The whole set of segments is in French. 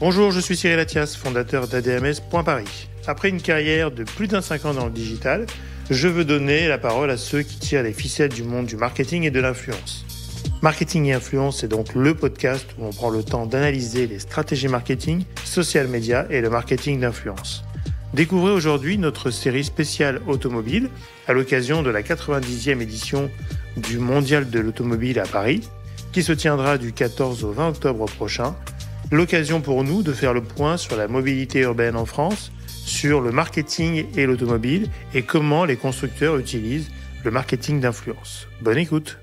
Bonjour, je suis Cyril Latias, fondateur d'ADMS.Paris. Après une carrière de plus d'un 5 ans dans le digital, je veux donner la parole à ceux qui tirent les ficelles du monde du marketing et de l'influence. Marketing et influence, c'est donc le podcast où on prend le temps d'analyser les stratégies marketing, social media et le marketing d'influence. Découvrez aujourd'hui notre série spéciale automobile à l'occasion de la 90e édition du Mondial de l'automobile à Paris qui se tiendra du 14 au 20 octobre prochain. L'occasion pour nous de faire le point sur la mobilité urbaine en France, sur le marketing et l'automobile et comment les constructeurs utilisent le marketing d'influence. Bonne écoute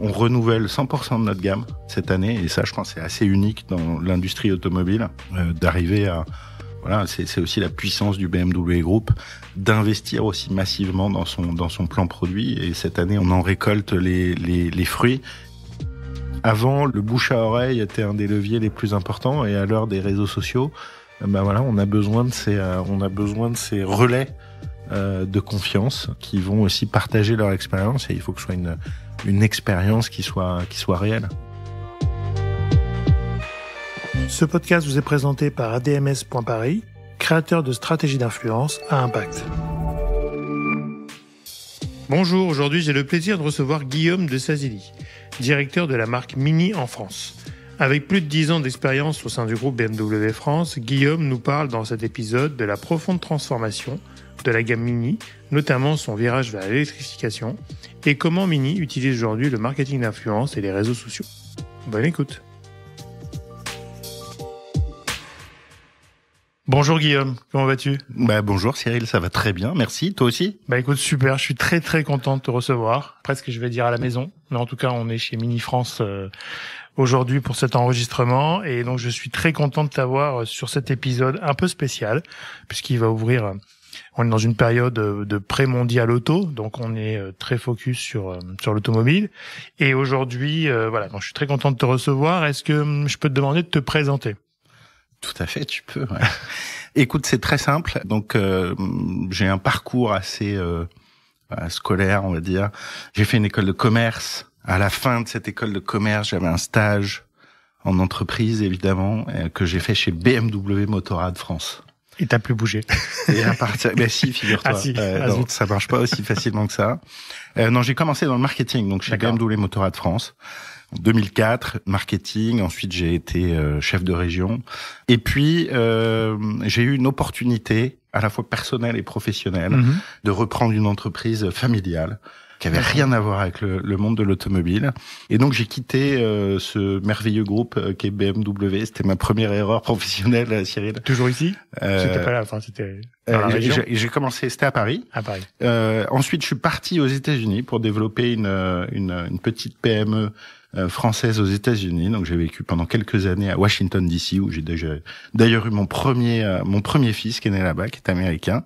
on renouvelle 100% de notre gamme cette année et ça je pense c'est assez unique dans l'industrie automobile euh, d'arriver à, voilà, c'est aussi la puissance du BMW Group d'investir aussi massivement dans son, dans son plan produit. Et cette année, on en récolte les, les, fruits. Avant, le bouche à oreille était un des leviers les plus importants. Et à l'heure des réseaux sociaux, ben voilà, on a besoin de ces, euh, on a besoin de ces relais euh, de confiance qui vont aussi partager leur expérience. Et il faut que ce soit une, une expérience qui soit, qui soit réelle. Ce podcast vous est présenté par adms.paris, créateur de stratégies d'influence à impact. Bonjour, aujourd'hui j'ai le plaisir de recevoir Guillaume de Sazili, directeur de la marque Mini en France. Avec plus de 10 ans d'expérience au sein du groupe BMW France, Guillaume nous parle dans cet épisode de la profonde transformation de la gamme Mini, notamment son virage vers l'électrification, et comment Mini utilise aujourd'hui le marketing d'influence et les réseaux sociaux. Bonne écoute Bonjour Guillaume, comment vas-tu bah, bonjour Cyril, ça va très bien, merci. Toi aussi Bah écoute, super, je suis très très content de te recevoir. Presque je vais dire à la maison, mais en tout cas on est chez Mini France euh, aujourd'hui pour cet enregistrement et donc je suis très content de t'avoir euh, sur cet épisode un peu spécial puisqu'il va ouvrir. Euh, on est dans une période de pré-mondial auto, donc on est très focus sur sur l'automobile. Et aujourd'hui, voilà, donc je suis très content de te recevoir. Est-ce que hum, je peux te demander de te présenter tout à fait, tu peux. Écoute, c'est très simple. Donc, euh, j'ai un parcours assez euh, bah, scolaire, on va dire. J'ai fait une école de commerce. À la fin de cette école de commerce, j'avais un stage en entreprise, évidemment, euh, que j'ai fait chez BMW Motorrad France. Et t'as plus bougé. Et ben si, figure-toi, ah, si. Ah, ça marche pas aussi facilement que ça. non, j'ai commencé dans le marketing, donc chez BMW Motorrad France. 2004, marketing. Ensuite, j'ai été euh, chef de région. Et puis, euh, j'ai eu une opportunité, à la fois personnelle et professionnelle, mhm. de reprendre une entreprise familiale qui avait rien à voir avec le, monde de l'automobile. Et donc j'ai quitté euh, ce merveilleux groupe qui est BMW. C'était ma première erreur professionnelle, Cyril. Toujours ici C'était pas là, enfin c'était. j'ai commencé, c'était à Paris. À Paris. ensuite, je suis parti aux États-Unis pour développer une, une, une petite PME euh, française aux États-Unis. Donc j'ai vécu pendant quelques années à Washington DC où j'ai déjà d'ailleurs eu mon premier euh, mon premier fils qui est né là-bas, qui est américain.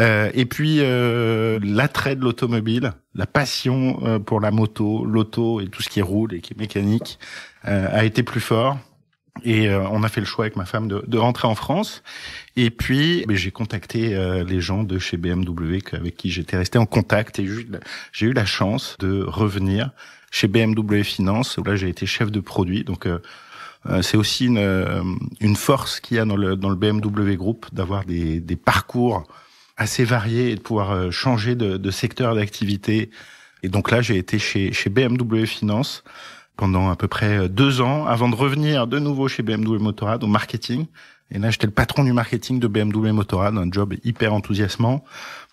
Euh, et puis l'attrait de l'automobile, la passion pour la moto, l'auto et tout ce qui roule et qui est mécanique a été plus fort. Et on a fait le choix avec ma femme de, de rentrer en France. Et puis j'ai contacté les gens de chez BMW avec qui j'étais resté en contact et j'ai eu la chance de revenir chez BMW Finance, où là j'ai été chef de produit. Donc euh, euh, c'est aussi une, euh, une force qu'il y a dans le, dans le BMW Group d'avoir des, des parcours assez variés et de pouvoir changer de, de secteur d'activité. Et donc là, j'ai été chez, chez BMW Finance pendant à peu près deux ans avant de revenir de nouveau chez BMW Motorrad au marketing. Et là, j'étais le patron du marketing de BMW Motorrad, un job hyper enthousiasmant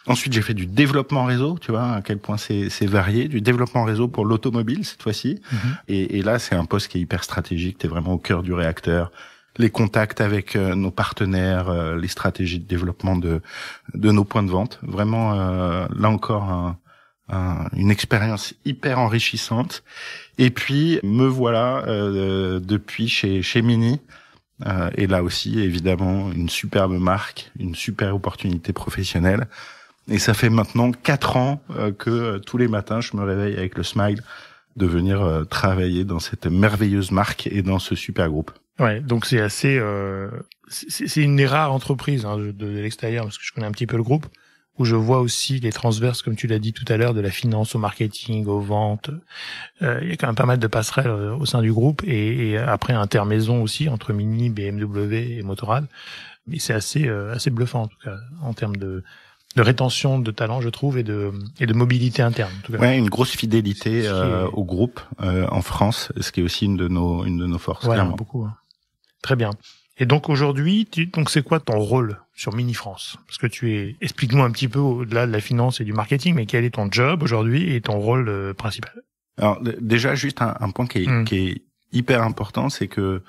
Ensuite, j'ai fait du développement réseau, tu vois, à quel point c'est varié, du développement réseau pour l'automobile cette fois-ci. Mm-hmm. et, et, là, c'est un poste qui est hyper stratégique, tu es vraiment au cœur du réacteur les contacts avec euh, nos partenaires, euh, les stratégies de développement de, de nos points de vente. Vraiment, euh, là encore, une expérience hyper enrichissante. Et puis, me voilà depuis chez, chez Mini. et là aussi, évidemment, une superbe marque, une super opportunité professionnelle. Et ça fait maintenant quatre ans euh, que euh, tous les matins, je me réveille avec le smile de venir euh, travailler dans cette merveilleuse marque et dans ce super groupe. Ouais, donc c'est assez, c'est une des rares entreprises hein, de, l'extérieur parce que je connais un petit peu le groupe où je vois aussi les transverses, comme tu l'as dit tout à l'heure, de la finance au marketing, aux ventes. il y a quand même pas mal de passerelles au sein du groupe et, et, après intermaison aussi entre Mini, BMW et Motorrad. Mais c'est assez assez bluffant en tout cas en termes de de rétention de talent, je trouve, et de, et de mobilité interne. En Ouais, une grosse fidélité euh, au groupe euh, en France, ce qui est aussi une de nos, une de nos forces. Ouais, beaucoup. Hein. Très bien. Et donc aujourd'hui, donc c'est quoi ton rôle sur Mini France Parce que tu es, explique-nous un petit peu au-delà de la finance et du marketing, mais quel est ton job aujourd'hui et ton rôle euh, principal Alors déjà, juste un, point qui mmh. qui est hyper important, c'est que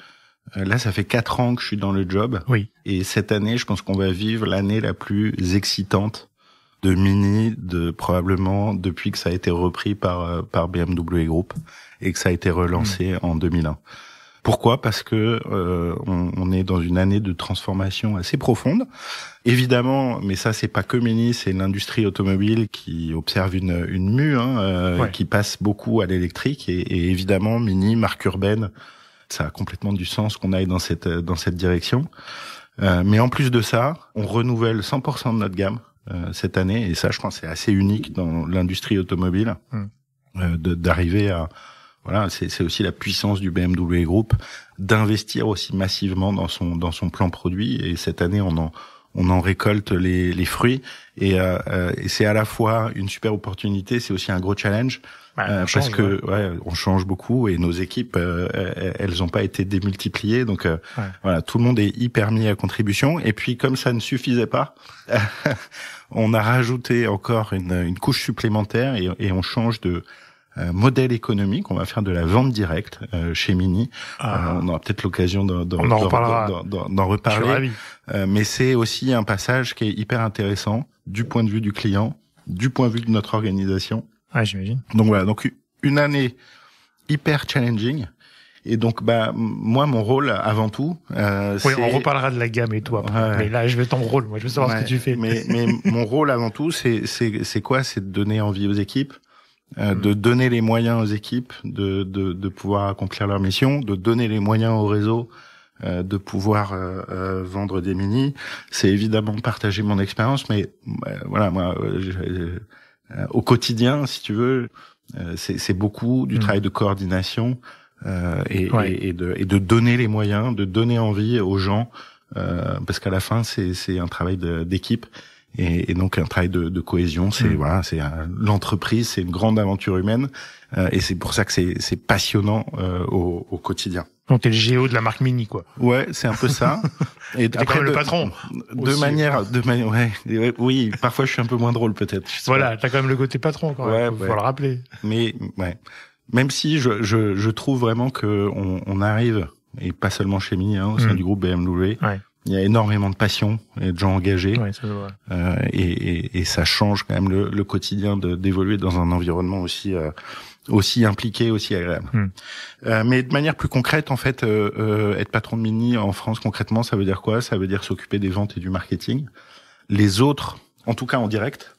euh, là, ça fait quatre ans que je suis dans le job. Oui. Et cette année, je pense qu'on va vivre l'année la plus excitante de Mini, de probablement depuis que ça a été repris par euh, par BMW Group et que ça a été relancé hmm. en 2001. Pourquoi Parce que euh, on, on, est dans une année de transformation assez profonde. Évidemment, mais ça c'est pas que Mini, c'est l'industrie automobile qui observe une, une mue, hein, euh, qui passe beaucoup à l'électrique et, et évidemment Mini, marque urbaine ça a complètement du sens qu'on aille dans cette dans cette direction. Euh, mais en plus de ça, on renouvelle 100% de notre gamme euh, cette année, et ça, je pense, c'est assez unique dans l'industrie automobile hmm. euh, d'arriver à voilà, c'est aussi la puissance du BMW Group d'investir aussi massivement dans son dans son plan produit. Et cette année, on en on en récolte les, fruits. Euh, euh, et, c'est à la fois une super opportunité, c'est aussi un gros challenge. Bah, euh, parce que on change beaucoup et nos équipes elles n'ont pas été démultipliées donc voilà tout le monde est hyper mis à contribution et puis comme ça ne suffisait pas on a rajouté encore une, couche supplémentaire et on change de euh, modèle économique. On va faire de la vente directe euh, chez Mini. Ah. Euh, on aura peut-être l'occasion d'en reparler. mais c'est aussi un passage qui est hyper intéressant du point de vue du client, du point de vue de notre organisation. j'imagine. Donc voilà, donc une année hyper challenging. Et donc, bah, moi, mon rôle, avant tout, oui, on reparlera de la gamme et toi. Mais là, je veux ton rôle. Moi, je veux savoir ce que tu fais. Mais, mais mon rôle, avant tout, c'est, c'est, c'est quoi C'est de donner envie aux équipes, euh, mm. de donner les moyens aux équipes de, de, de, pouvoir accomplir leur mission, de donner les moyens au réseau euh, de pouvoir euh, euh vendre des minis. C'est évidemment partager mon expérience, mais euh, voilà, moi, au quotidien, si tu veux, c'est beaucoup du mm. travail de coordination et, et, et, de, et de donner les moyens, de donner envie aux gens, parce qu'à la fin, c'est un travail d'équipe. Et, et, donc un travail de, de cohésion, c'est mm. voilà, c'est l'entreprise, c'est une grande aventure humaine, euh, et c'est pour ça que c'est passionnant euh, au, au, quotidien. Donc t'es le géo de la marque Mini, quoi. Ouais, c'est un peu ça. et après quand même le patron. De manière, de manière, ouais, oui. Parfois je suis un peu moins drôle peut-être. Voilà, t'as quand même le côté patron quand faut, le rappeler. Mais ouais, même si je, je, je trouve vraiment que on, on arrive et pas seulement chez Mini, hein, au sein mm. du groupe BMW. Ouais il y a énormément de passion et de gens engagés. Oui, euh, et, et, et, ça change quand même le, le quotidien d'évoluer dans un environnement aussi euh, aussi impliqué, aussi agréable. Hmm. Euh, mais de manière plus concrète, en fait, euh, euh, être patron de mini en France concrètement, ça veut dire quoi Ça veut dire s'occuper des ventes et du marketing. Les autres, en tout cas en direct,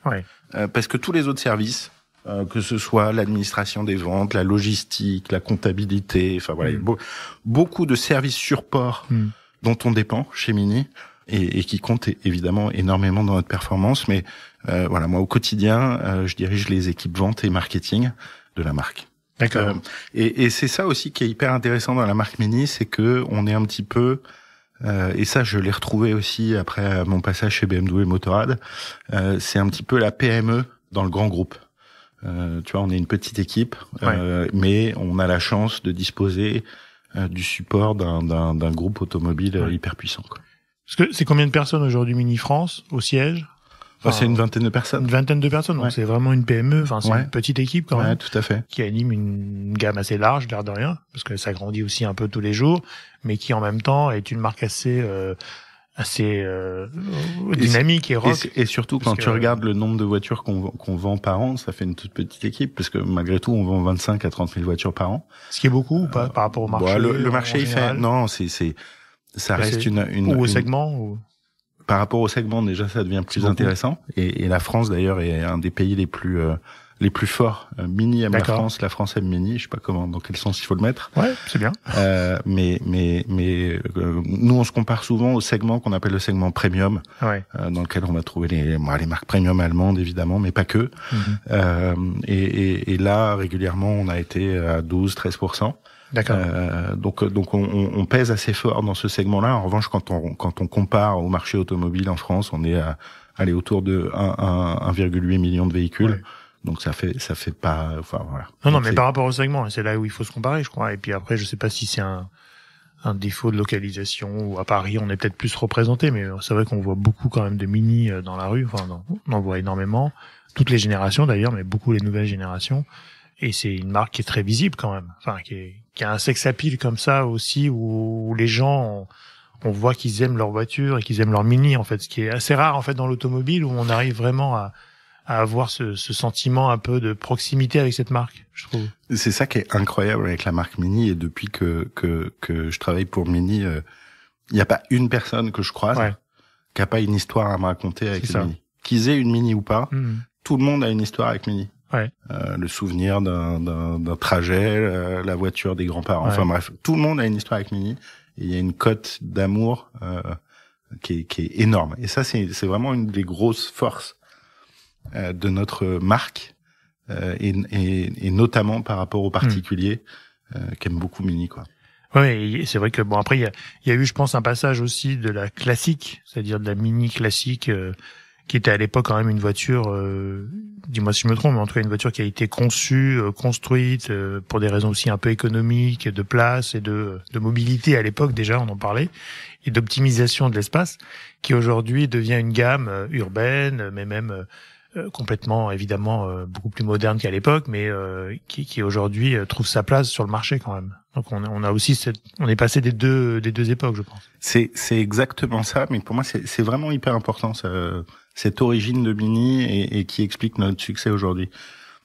parce que tous les autres services, euh, que ce soit l'administration des ventes, la logistique, la comptabilité, enfin voilà, hmm. beaucoup de services support. port hmm dont on dépend chez Mini et, et qui compte évidemment énormément dans notre performance. Mais euh, voilà, moi au quotidien, euh, je dirige les équipes vente et marketing de la marque. D'accord. Euh, et, et c'est ça aussi qui est hyper intéressant dans la marque Mini, c'est que on est un petit peu euh, et ça, je l'ai retrouvé aussi après euh, mon passage chez BMW et Motorrad. c'est un petit peu la PME dans le grand groupe. Euh, tu vois, on est une petite équipe, euh, mais on a la chance de disposer euh, du support d'un groupe automobile hyper puissant. Quoi. Parce que c'est combien de personnes aujourd'hui Mini France au siège bah, enfin, c'est une vingtaine de personnes. Une vingtaine de personnes, donc c'est vraiment une PME, enfin c'est une petite équipe quand même. tout à fait. Qui anime une gamme assez large, l'air de rien, parce que ça grandit aussi un peu tous les jours, mais qui en même temps est une marque assez euh, assez euh, dynamique et, et Et, surtout quand tu regardes le nombre de voitures qu'on vend par an, ça fait une toute petite équipe, parce que malgré tout, on vend 25 à 30 000 voitures par an. Ce qui est beaucoup ou pas euh, par rapport au bah, marché le, marché, il fait... Non, c'est ça reste une, une... Ou au segment Par rapport au segment, déjà, ça devient plus intéressant. Et, et, la France, d'ailleurs, est un des pays les plus... Euh, les plus forts. Euh, mini aime la France, la France Mini. Je sais pas comment, dans quel sens il faut le mettre. Ouais, c'est bien. Euh, mais mais mais euh, nous on se compare souvent au segment qu'on appelle le segment premium, euh, dans lequel on va trouver les bah, les marques premium allemandes évidemment, mais pas que. Mhm. et, et, et, là régulièrement on a été à 12-13%. D'accord. Euh, donc donc on, on, pèse assez fort dans ce segment-là. En revanche, quand on quand on compare au marché automobile en France, on est à aller autour de 1,8 million de véhicules. Donc ça fait ça fait pas enfin voilà. Non non mais par rapport au segment, c'est là où il faut se comparer je crois et puis après je sais pas si c'est un un défaut de localisation ou à Paris on est peut-être plus représenté mais c'est vrai qu'on voit beaucoup quand même de mini euh, dans la rue enfin on en voit énormément toutes les générations d'ailleurs mais beaucoup les nouvelles générations et c'est une marque qui est très visible quand même enfin qui, est, qui a un sex appeal comme ça aussi où les gens on voit qu'ils aiment leur voiture et qu'ils aiment leur mini en fait ce qui est assez rare en fait dans l'automobile où on arrive vraiment à à avoir ce, ce, sentiment un peu de proximité avec cette marque, je trouve. C'est ça qui est incroyable avec la marque Mini et depuis que que, que je travaille pour Mini, euh, il n'y a pas une personne que je croise qui a pas une histoire à me raconter avec Mini. Qu'ils aient une Mini ou pas, hmm. tout le monde a une histoire avec Mini. Euh, le souvenir d'un trajet, euh, la voiture des grands-parents. Enfin bref, tout le monde a une histoire avec Mini. Il y a une cote d'amour qui, qui, est, énorme. Et ça, c'est vraiment une des grosses forces euh, de notre marque euh, et, et, notamment par rapport aux hmm. particuliers euh, qui aiment beaucoup Mini quoi. Oui, c'est vrai que bon après il y a, y a, eu je pense un passage aussi de la classique, c'est-à-dire de la Mini classique qui était à l'époque quand même une voiture, dis-moi si je me trompe, mais en tout cas une voiture qui a été conçue, construite pour des raisons aussi un peu économiques, de place et de, de mobilité à l'époque déjà, on en parlait, et d'optimisation de l'espace, qui aujourd'hui devient une gamme urbaine, mais même euh, complètement évidemment euh, beaucoup plus moderne qu'à l'époque, mais euh, qui, aujourd'hui trouve sa place sur le marché quand même. Donc on, a aussi on est passé des deux des deux époques, je pense. C'est c'est exactement ça, mais pour moi c'est vraiment hyper important cette origine de Mini et, qui explique notre succès aujourd'hui.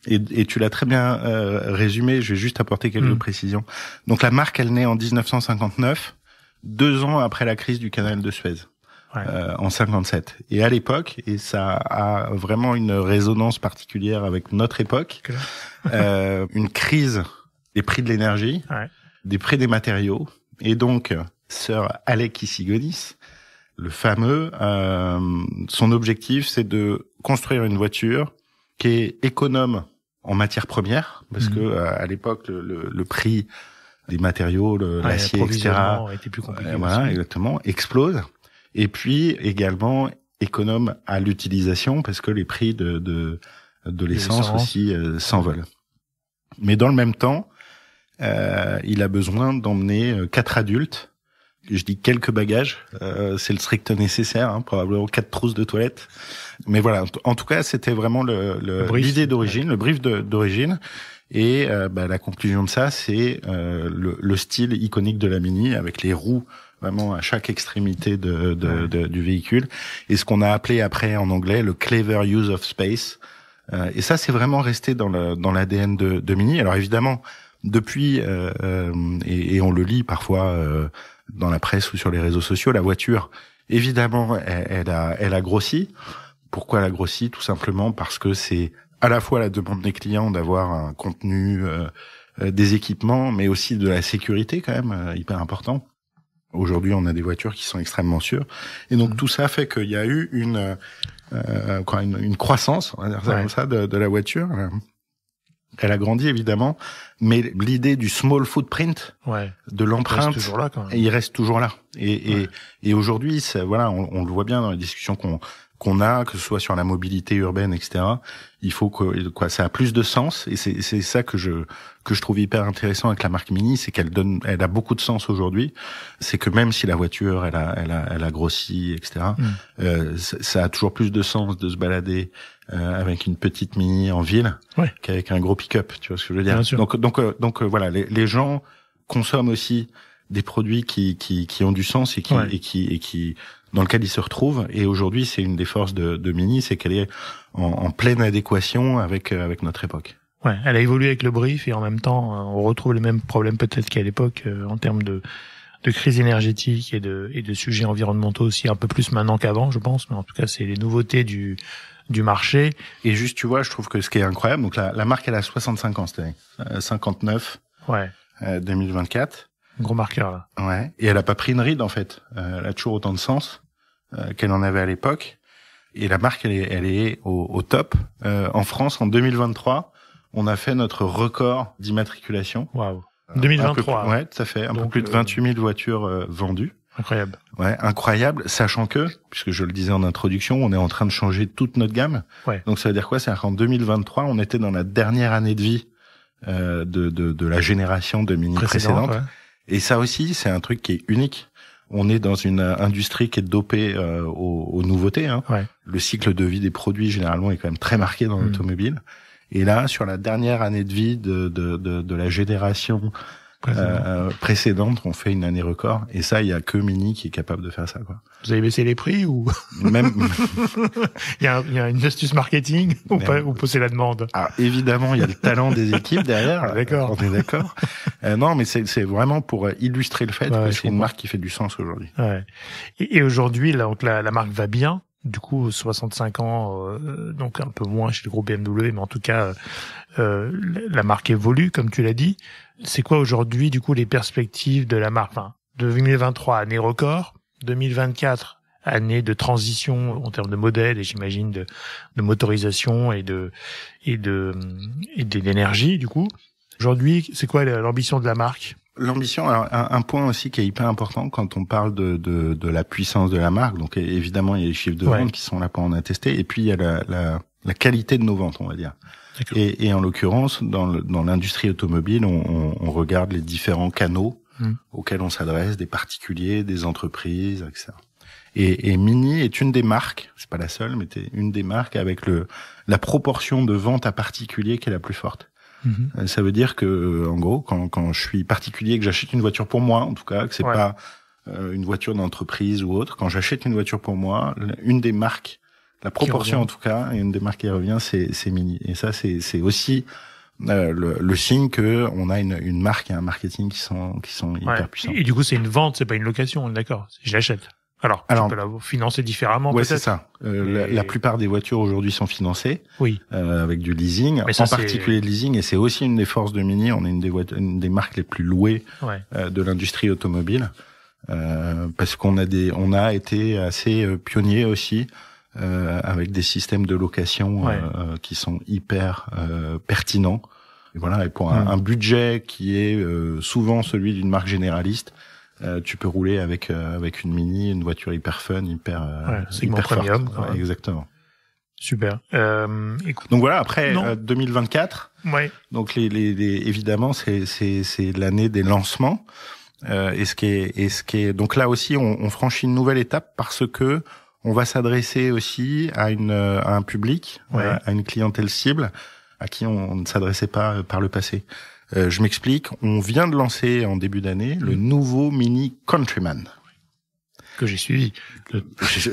Et, tu l'as très bien résumé. Je vais juste apporter quelques mm. précisions. Donc la marque, elle naît en 1959, deux ans après la crise du canal de Suez. Euh, en 57. Et à l'époque, et ça a vraiment une résonance particulière avec notre époque, euh, une crise des prix de l'énergie, des prix des matériaux, et donc Sir Alec Isigonis, le fameux, euh, son objectif c'est de construire une voiture qui est économe en matières premières, parce mm-hmm. que euh, à l'époque le, prix des matériaux, l'acier, ouais, etc. Était plus compliqué. Euh, voilà, exactement, explose. Et puis également économe à l'utilisation parce que les prix de, de, de l'essence aussi euh, s'envolent. Mais dans le même temps, euh, il a besoin d'emmener euh, quatre adultes. Je dis quelques bagages, euh, c'est le strict nécessaire, hein, probablement quatre trousses de toilette. Mais voilà, en tout cas, c'était vraiment le, l'idée d'origine, le brief d'origine. Et euh, bah, la conclusion de ça, c'est le, le style iconique de la Mini avec les roues vraiment à chaque extrémité de, de, de, du véhicule, et ce qu'on a appelé après en anglais le clever use of space. Euh, et ça, c'est vraiment resté dans l'ADN dans de, de Mini. Alors évidemment, depuis, euh, euh et, et, on le lit parfois euh, dans la presse ou sur les réseaux sociaux, la voiture, évidemment, elle, elle a, elle a grossi. Pourquoi elle a grossi Tout simplement parce que c'est à la fois la demande des clients d'avoir un contenu des équipements, mais aussi de la sécurité quand même, hyper important. Aujourd'hui, on a des voitures qui sont extrêmement sûres. Et donc, mmh. tout ça fait qu'il y a eu une, euh, euh une, une, croissance, on va dire ça comme ça, de, la voiture. Euh, elle a grandi, évidemment, mais l'idée du small footprint, ouais. de l'empreinte, il reste toujours là. Et, et, et aujourd'hui, voilà, on, le voit bien dans les discussions qu'on qu'on a, que ce soit sur la mobilité urbaine, etc. Il faut que quoi, ça a plus de sens et c'est ça que je que je trouve hyper intéressant avec la marque Mini, c'est qu'elle donne, elle a beaucoup de sens aujourd'hui. C'est que même si la voiture, elle a elle a, elle a grossi, etc. Mm. Euh, ça a toujours plus de sens de se balader euh, avec une petite Mini en ville qu'avec un gros pick-up. Tu vois ce que je veux dire Donc donc euh, donc euh, voilà, les, gens consomment aussi des produits qui, qui, qui ont du sens et qui, et qui, et qui dans lequel il se retrouve. Et aujourd'hui, c'est une des forces de, de Mini, c'est qu'elle est en, en, pleine adéquation avec, euh, avec notre époque. Ouais, elle a évolué avec le brief et en même temps, euh, on retrouve les mêmes problèmes peut-être qu'à l'époque euh, en termes de, de crise énergétique et de, et de sujets environnementaux aussi un peu plus maintenant qu'avant, je pense. Mais en tout cas, c'est les nouveautés du, du marché. Et juste, tu vois, je trouve que ce qui est incroyable, donc la, la marque, elle a 65 ans cette année, 59. Ouais. 2024. Gros marqueur, là. Ouais. Et elle a pas pris une ride, en fait. Euh, elle a toujours autant de sens euh, qu'elle en avait à l'époque. Et la marque, elle est, elle est au, au top. Euh, en France, en 2023, on a fait notre record d'immatriculation. Waouh. 2023. Euh, ouais, ça fait. Un peu plus de 28 000 voitures vendues. Incroyable. Ouais, incroyable, sachant que, puisque je le disais en introduction, on est en train de changer toute notre gamme. Ouais. Donc ça veut dire quoi C'est-à-dire qu'en 2023, on était dans la dernière année de vie euh, de, de, de, la génération de Mini précédente. précédente et ça aussi, c'est un truc qui est unique. On est dans une euh, industrie qui est dopée euh, aux, nouveautés. Hein. Le cycle de vie des produits, généralement, est quand même très marqué dans mm. l'automobile. Et là, sur la dernière année de vie de, de la génération euh, euh, précédentes ont fait une année record. Et ça, il y a que Mini qui est capable de faire ça. Quoi. Vous avez baissé les prix ou Même. il, y a, une astuce marketing ou, pas, ou la demande. Ah, évidemment, il y a le talent des équipes derrière. D'accord. On est d'accord. euh, non, mais c'est vraiment pour illustrer le fait que c'est une marque qui fait du sens aujourd'hui. Ouais. Et, aujourd'hui, là, donc la marque va bien du coup 65 ans, euh, donc un peu moins chez le groupe BMW, mais en tout cas euh, la marque évolue, comme tu l'as dit. C'est quoi aujourd'hui du coup les perspectives de la marque enfin, 2023, année record, 2024, année de transition en termes de modèles et j'imagine de, de, motorisation et de et de et d'énergie du coup. Aujourd'hui, c'est quoi l'ambition de la marque L'ambition, un, point aussi qui est hyper important quand on parle de, de, la puissance de la marque. Donc évidemment, il y a les chiffres de vente qui sont là pour en attester, et puis il y a la, la, qualité de nos ventes, on va dire. Et, en l'occurrence, dans l'industrie automobile, on, regarde les différents canaux hmm. auxquels on s'adresse, des particuliers, des entreprises, etc. Et, et, Mini est une des marques, c'est pas la seule, mais c'est une des marques avec le la proportion de vente à particulier qui est la plus forte. Mhm. Euh, ça veut dire que, euh, en gros, quand, quand je suis particulier, que j'achète une voiture pour moi, en tout cas, que c'est pas euh, une voiture d'entreprise ou autre, quand j'achète une voiture pour moi, une des marques, la proportion en tout cas, et une des marques qui revient, c'est Mini. Et ça, c'est aussi le, le, signe que on a une, une marque et un marketing qui sont qui sont hyper puissants. Et du coup, c'est une vente, c'est pas une location, d'accord Je l'achète. Alors, Alors, tu la financer différemment. Oui, c'est ça. Euh, la, plupart des voitures aujourd'hui sont financées. Oui. Euh, avec du leasing, en particulier le leasing, et c'est aussi une des forces de Mini. On est une des, marques les plus louées euh, de l'industrie automobile parce qu'on a on a été assez pionnier aussi avec des systèmes de location qui sont hyper pertinents. Et voilà, pour mmh. un budget qui est souvent celui d'une marque généraliste, euh, tu peux rouler avec euh, avec une mini, une voiture hyper fun, hyper euh, ouais, hyper premium, exactement. Super. donc voilà, après 2024. Oui. Donc les, les, évidemment c'est c'est c'est l'année des lancements. et ce qui est ce qui est donc là aussi on, on franchit une nouvelle étape parce que on va s'adresser aussi à une à un public, à, une clientèle cible à qui on ne s'adressait pas par le passé. Euh, je m'explique, on vient de lancer en début d'année le mm. nouveau Mini Countryman. Que j'ai suivi.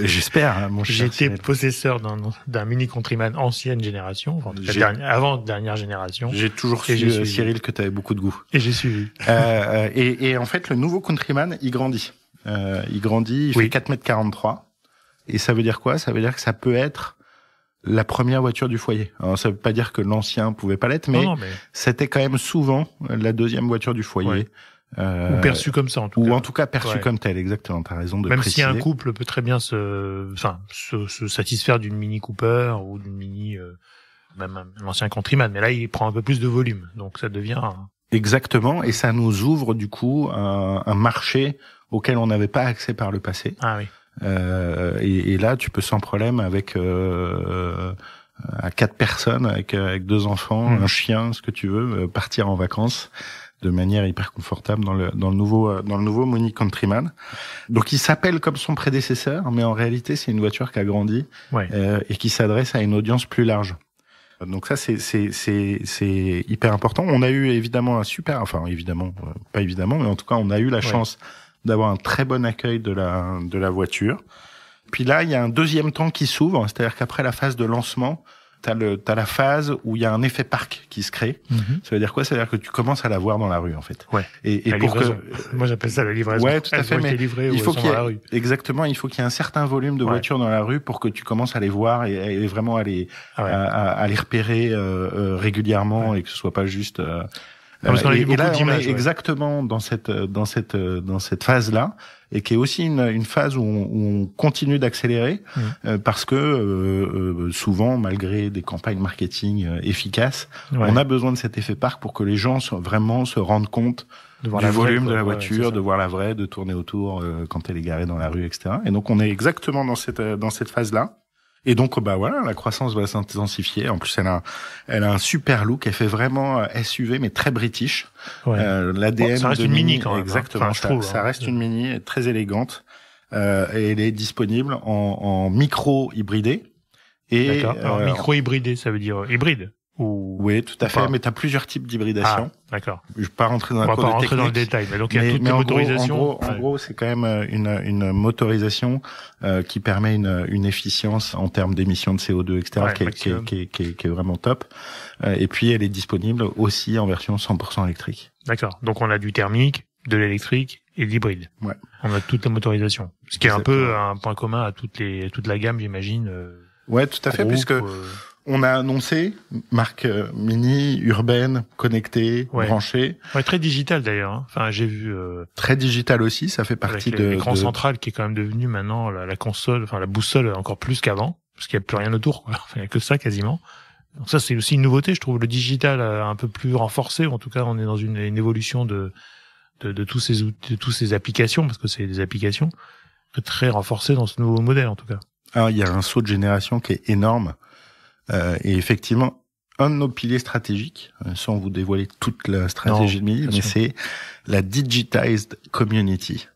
J'espère, hein, mon J'étais possesseur d'un Mini Countryman ancienne génération, avant dernière génération. J'ai toujours su, euh, Cyril, que tu avais beaucoup de goût. Et j'ai suivi. Euh, et, en fait, le nouveau Countryman, il grandit. il grandit, il fait 4 mètres Et ça veut dire quoi Ça veut dire que ça peut être la première voiture du foyer. Alors, ça veut pas dire que l'ancien pouvait pas l'être, mais, c'était quand même souvent la deuxième voiture du foyer. Euh, ou perçu comme ça en tout ou en tout cas perçu comme tel exactement t'as raison de même si un couple peut très bien se enfin se, satisfaire d'une mini Cooper ou d'une mini euh, même l'ancien Countryman mais là il prend un peu plus de volume donc ça devient exactement et ça nous ouvre du coup un, un marché auquel on n'avait pas accès par le passé ah oui euh, et, là, tu peux sans problème avec euh, euh à quatre personnes, avec, euh, avec deux enfants, mmh. un chien, ce que tu veux, partir en vacances de manière hyper confortable dans le, dans le nouveau dans le nouveau monique Countryman. Donc il s'appelle comme son prédécesseur, mais en réalité c'est une voiture qui a grandi et qui s'adresse à une audience plus large. Donc ça c'est c'est c'est c'est hyper important. On a eu évidemment un super, enfin évidemment pas évidemment, mais en tout cas on a eu la chance d'avoir un très bon accueil de la, de la voiture. Puis là, il y a un deuxième temps qui s'ouvre, hein, c'est-à-dire qu'après la phase de lancement, tu as, as, la phase où il y a un effet parc qui se crée. Mhm. Ça veut dire quoi Ça veut dire que tu commences à la voir dans la rue, en fait. Ouais. Et, et pour Moi, j'appelle ça la livraison. Ouais, tout à fait. Mais il faut qu'il y ait... Exactement, il faut qu'il y ait un certain volume de voitures dans la rue pour que tu commences à les voir et, vraiment à les, ah à, les repérer euh, euh, régulièrement et que ce soit pas juste... Euh, et, là, on est exactement dans cette euh, dans cette euh, dans cette phase là et qui est aussi une, une phase où on, on continue d'accélérer mm. euh, parce que souvent malgré des campagnes marketing efficaces on a besoin de cet effet parc pour que les gens vraiment se rendent compte du la volume de la voiture, de voir la vraie, de tourner autour quand elle est garée dans la rue, etc. Et donc on est exactement dans cette dans cette phase là. Et donc, bah voilà, la croissance va s'intensifier. En plus, elle a, elle a un super look. Elle fait vraiment euh, SUV, mais très british. Euh, L'ADN oh, ça reste une mini, quand même. Hein. Exactement. je ça, trouve, ça hein. reste une mm. mini très élégante. Euh, et elle est disponible en, en micro hybridé. Et euh, micro hybridé, ça veut dire euh, hybride. Oui, tout à fait, mais tu as plusieurs types d'hybridation. Ah, d'accord. Je ne vais pas rentrer dans le détail, mais donc il y a toutes les motorisations. en gros, c'est quand même euh, une, une motorisation euh, qui permet une, une efficience en termes d'émissions de CO2, etc., qui, est, qui, est, qui, vraiment top. Euh, et puis, elle est disponible aussi en version 100% électrique. D'accord, donc on a du thermique, de l'électrique et de l'hybride. Ouais. On a toutes les motorisations, ce qui est un peu un point commun à toutes les, toute la gamme, j'imagine. ouais, tout à fait, puisque... On a annoncé marque euh, mini, urbaine, connectée, branchée. très digital d'ailleurs. Hein. Enfin, j'ai vu. Euh, très digital aussi, ça fait partie de. L'écran central qui est quand même devenu maintenant la, console, enfin la boussole encore plus qu'avant, parce qu'il n'y a plus rien autour. Enfin, il n'y a que ça quasiment. Donc ça, c'est aussi une nouveauté, je trouve. Le digital euh, un peu plus renforcé. En tout cas, on est dans une, évolution de, de, tous ces de tous ces applications, parce que c'est des applications très renforcées dans ce nouveau modèle en tout cas. Alors, il y a un saut de génération qui est énorme. Euh, et effectivement, un de nos piliers stratégiques, euh, sans vous dévoiler toute la stratégie de mais c'est la digitized community.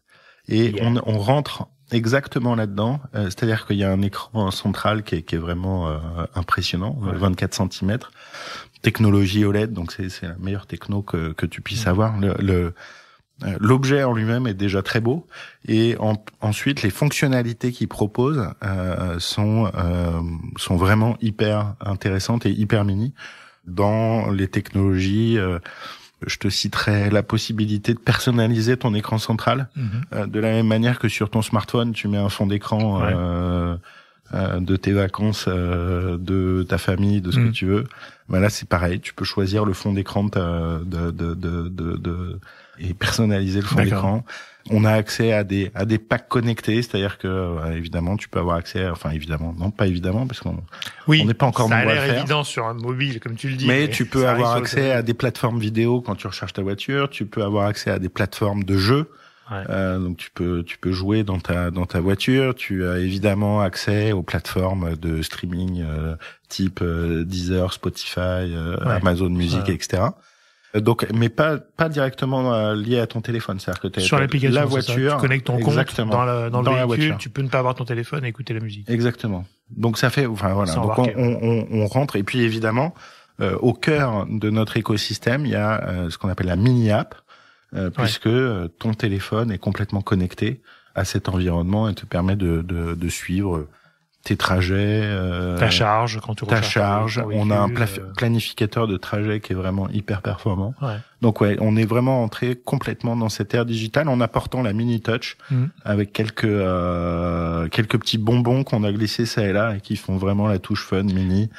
Et on, on, rentre exactement là-dedans, euh, c'est-à-dire qu'il y a un écran central qui est, qui est vraiment impressionnant, 24 cm, technologie OLED, donc c'est la meilleure techno que, que tu puisses mm. avoir. le, euh, l'objet en lui-même est déjà très beau et ensuite les fonctionnalités qu'il propose euh, sont euh, sont vraiment hyper intéressantes et hyper mini dans les technologies. je te citerai la possibilité de personnaliser ton écran central mhm. de la même manière que sur ton smartphone tu mets un fond d'écran de tes vacances, de ta famille, de ce que mhm. tu veux. Bah là, c'est pareil. Tu peux choisir le fond d'écran de, de, de, de, et personnaliser le fond d'écran. On a accès à des à des packs connectés, c'est-à-dire que euh, évidemment tu peux avoir accès, enfin évidemment, non pas évidemment parce qu'on on n'est pas encore ça a l'air évident sur un mobile comme tu le dis. Mais, tu peux avoir accès à des plateformes vidéo quand tu recherches ta voiture, tu peux avoir accès à des plateformes de jeux. Euh, donc tu peux tu peux jouer dans ta dans ta voiture. Tu as évidemment accès aux plateformes de streaming euh, type euh, Deezer, Spotify, Amazon Music, etc. Euh, donc, mais pas pas directement euh, lié à ton téléphone, c'est-à-dire que t'es sur l'application la voiture, tu connectes ton compte dans, la, le véhicule, voiture. tu peux ne pas avoir ton téléphone et écouter la musique. Exactement. Donc ça fait, enfin voilà, donc on, on, on, rentre et puis évidemment euh, au cœur de notre écosystème, il y a ce qu'on appelle la mini app, puisque ton téléphone est complètement connecté à cet environnement et te permet de de, de suivre tes trajets, euh, ta charge quand tu ta charge. on a un euh. planificateur de trajet qui est vraiment hyper performant. Donc ouais, on est vraiment entré complètement dans cette ère digitale en apportant la mini touch mm. avec quelques euh, quelques petits bonbons qu'on a glissés ça et là et qui font vraiment la touche fun mini.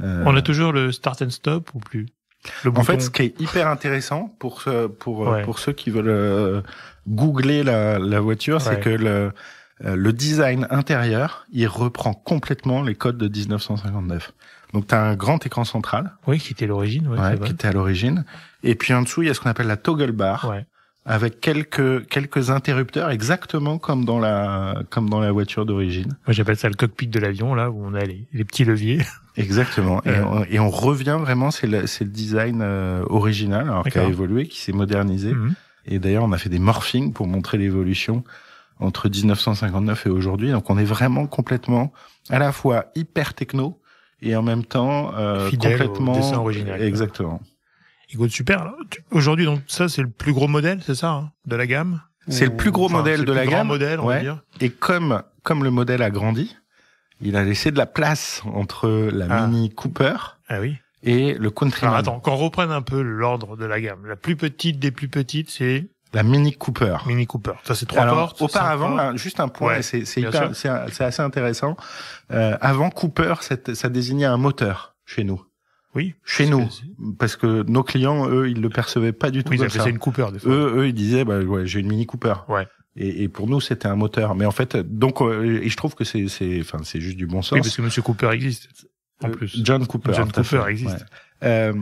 On a toujours le start and stop ou plus le en fait, ce qui est hyper intéressant pour pour pour ceux qui veulent googler la, voiture, c'est que le euh, le design intérieur, il reprend complètement les codes de 1959. Donc tu as un grand écran central. Oui, qui était l'origine. Ouais, qui était à l'origine. Et puis en dessous, il y a ce qu'on appelle la toggle bar. Avec quelques quelques interrupteurs exactement comme dans la comme dans la voiture d'origine. Moi j'appelle ça le cockpit de l'avion là où on a les, petits leviers. Exactement. Euh. Et, on, revient vraiment c'est le, le design euh, original alors qui a évolué qui s'est modernisé. Mhm. Et d'ailleurs on a fait des morphings pour montrer l'évolution entre 1959 et aujourd'hui. Donc on est vraiment complètement à la fois hyper techno et en même temps euh, Fidèle complètement au dessin original. Exactement. Écoute, super. Aujourd'hui, donc ça, c'est le plus gros modèle, c'est ça, hein, de la gamme. C'est le plus gros modèle de la grand gamme. Modèle, on va dire. Et comme comme le modèle a grandi, il a laissé de la place entre la ah. Mini Cooper. Ah oui. Et le Countryman. Alors, attends, qu'on reprenne un peu l'ordre de la gamme. La plus petite des plus petites, c'est la Mini Cooper. Mini Cooper, ça c'est trois portes. Auparavant, juste un point, c'est assez intéressant. Euh, avant Cooper, ça désignait un moteur chez nous. Oui. Chez nous, parce que nos clients, eux, ils le percevaient pas du tout. Oui, comme une Cooper. Eux, ils disaient, bah ouais, j'ai une Mini Cooper. Ouais. Et, pour nous c'était un moteur. Mais en fait, donc, euh, je trouve que c'est, c'est, enfin, c'est juste du bon sens. Oui, parce que Monsieur Cooper existe. En euh, plus, John Cooper. John Cooper existe. Euh,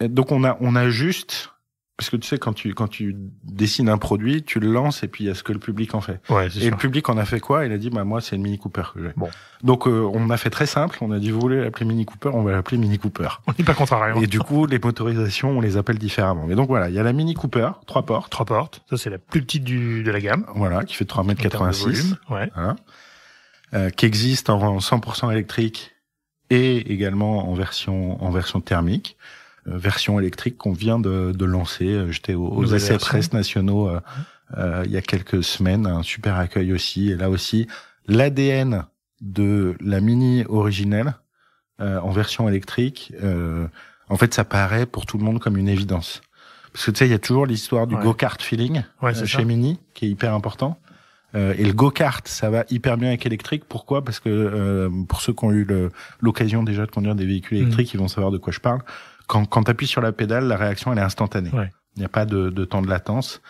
donc on a, on a juste parce que tu sais, quand tu quand tu dessines un produit, tu le lances et puis il y a ce que le public en fait. Ouais, et le public en a fait quoi Il a dit bah moi c'est une Mini Cooper que j'ai. Bon. Donc euh, on a fait très simple. On a dit vous voulez l'appeler Mini Cooper, on va l'appeler Mini Cooper. On n'est pas rien. Hein. Et du coup les motorisations on les appelle différemment. Mais donc voilà, il y a la Mini Cooper, trois portes. Trois portes. Ça c'est la plus petite du, de la gamme. Voilà, qui fait 3,86 mètres Ouais. Voilà. Hein. Euh, qui existe en 100% électrique et également en version en version thermique. Euh, version électrique qu'on vient de, de lancer. Euh, J'étais aux, aux essais presse nationaux euh, il y a quelques semaines, un super accueil aussi. Et là aussi, l'ADN de la mini originelle en version électrique, en fait, ça paraît pour tout le monde comme une évidence. Parce que tu sais, il y a toujours l'histoire du go-kart feeling chez Mini, qui est hyper important. et le go-kart, ça va hyper bien avec électrique. Pourquoi Parce que pour ceux qui ont eu l'occasion déjà de conduire des véhicules mm. électriques, ils vont savoir de quoi je parle quand, quand tu appuies sur la pédale, la réaction elle est instantanée. Il n'y a pas de, de, temps de latence.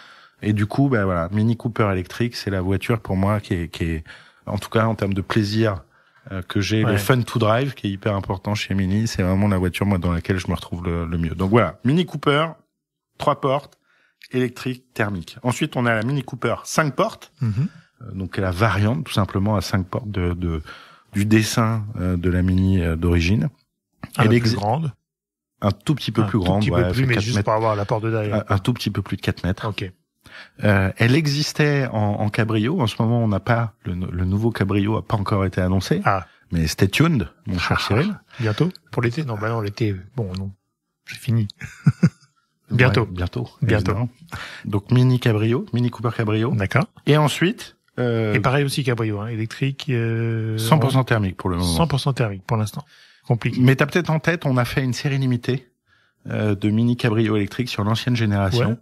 Et du coup, ben voilà, Mini Cooper électrique, c'est la voiture pour moi qui est, qui est, en tout cas en termes de plaisir euh, que j'ai, le fun to drive qui est hyper important chez Mini, c'est vraiment la voiture moi dans laquelle je me retrouve le, mieux. Donc voilà, Mini Cooper, trois portes, électrique, thermique. Ensuite, on a la Mini Cooper cinq portes, Donc, elle a donc la variante tout simplement à cinq portes de, de du dessin euh, de la Mini euh, d'origine. Ah, elle est grande. Un tout petit peu plus grande. Un, tout petit peu plus de 4 mètres. Ok. Euh, elle existait en, en, cabrio. En ce moment, on n'a pas le, nouveau cabrio a pas encore été annoncé. Ah. Mais stay tuned, mon cher ah, Cyril. Bientôt pour l'été Non, bah l'été. Bon, non, j'ai fini. bientôt. bientôt. Bientôt. Donc mini cabrio, mini Cooper cabrio. D'accord. Et ensuite. Euh, Et pareil aussi cabrio, hein, électrique. 100% euh, thermique pour le moment. 100% thermique pour l'instant. Mais t'as peut-être en tête, on a fait une série limitée euh, de mini cabrio électriques sur l'ancienne génération,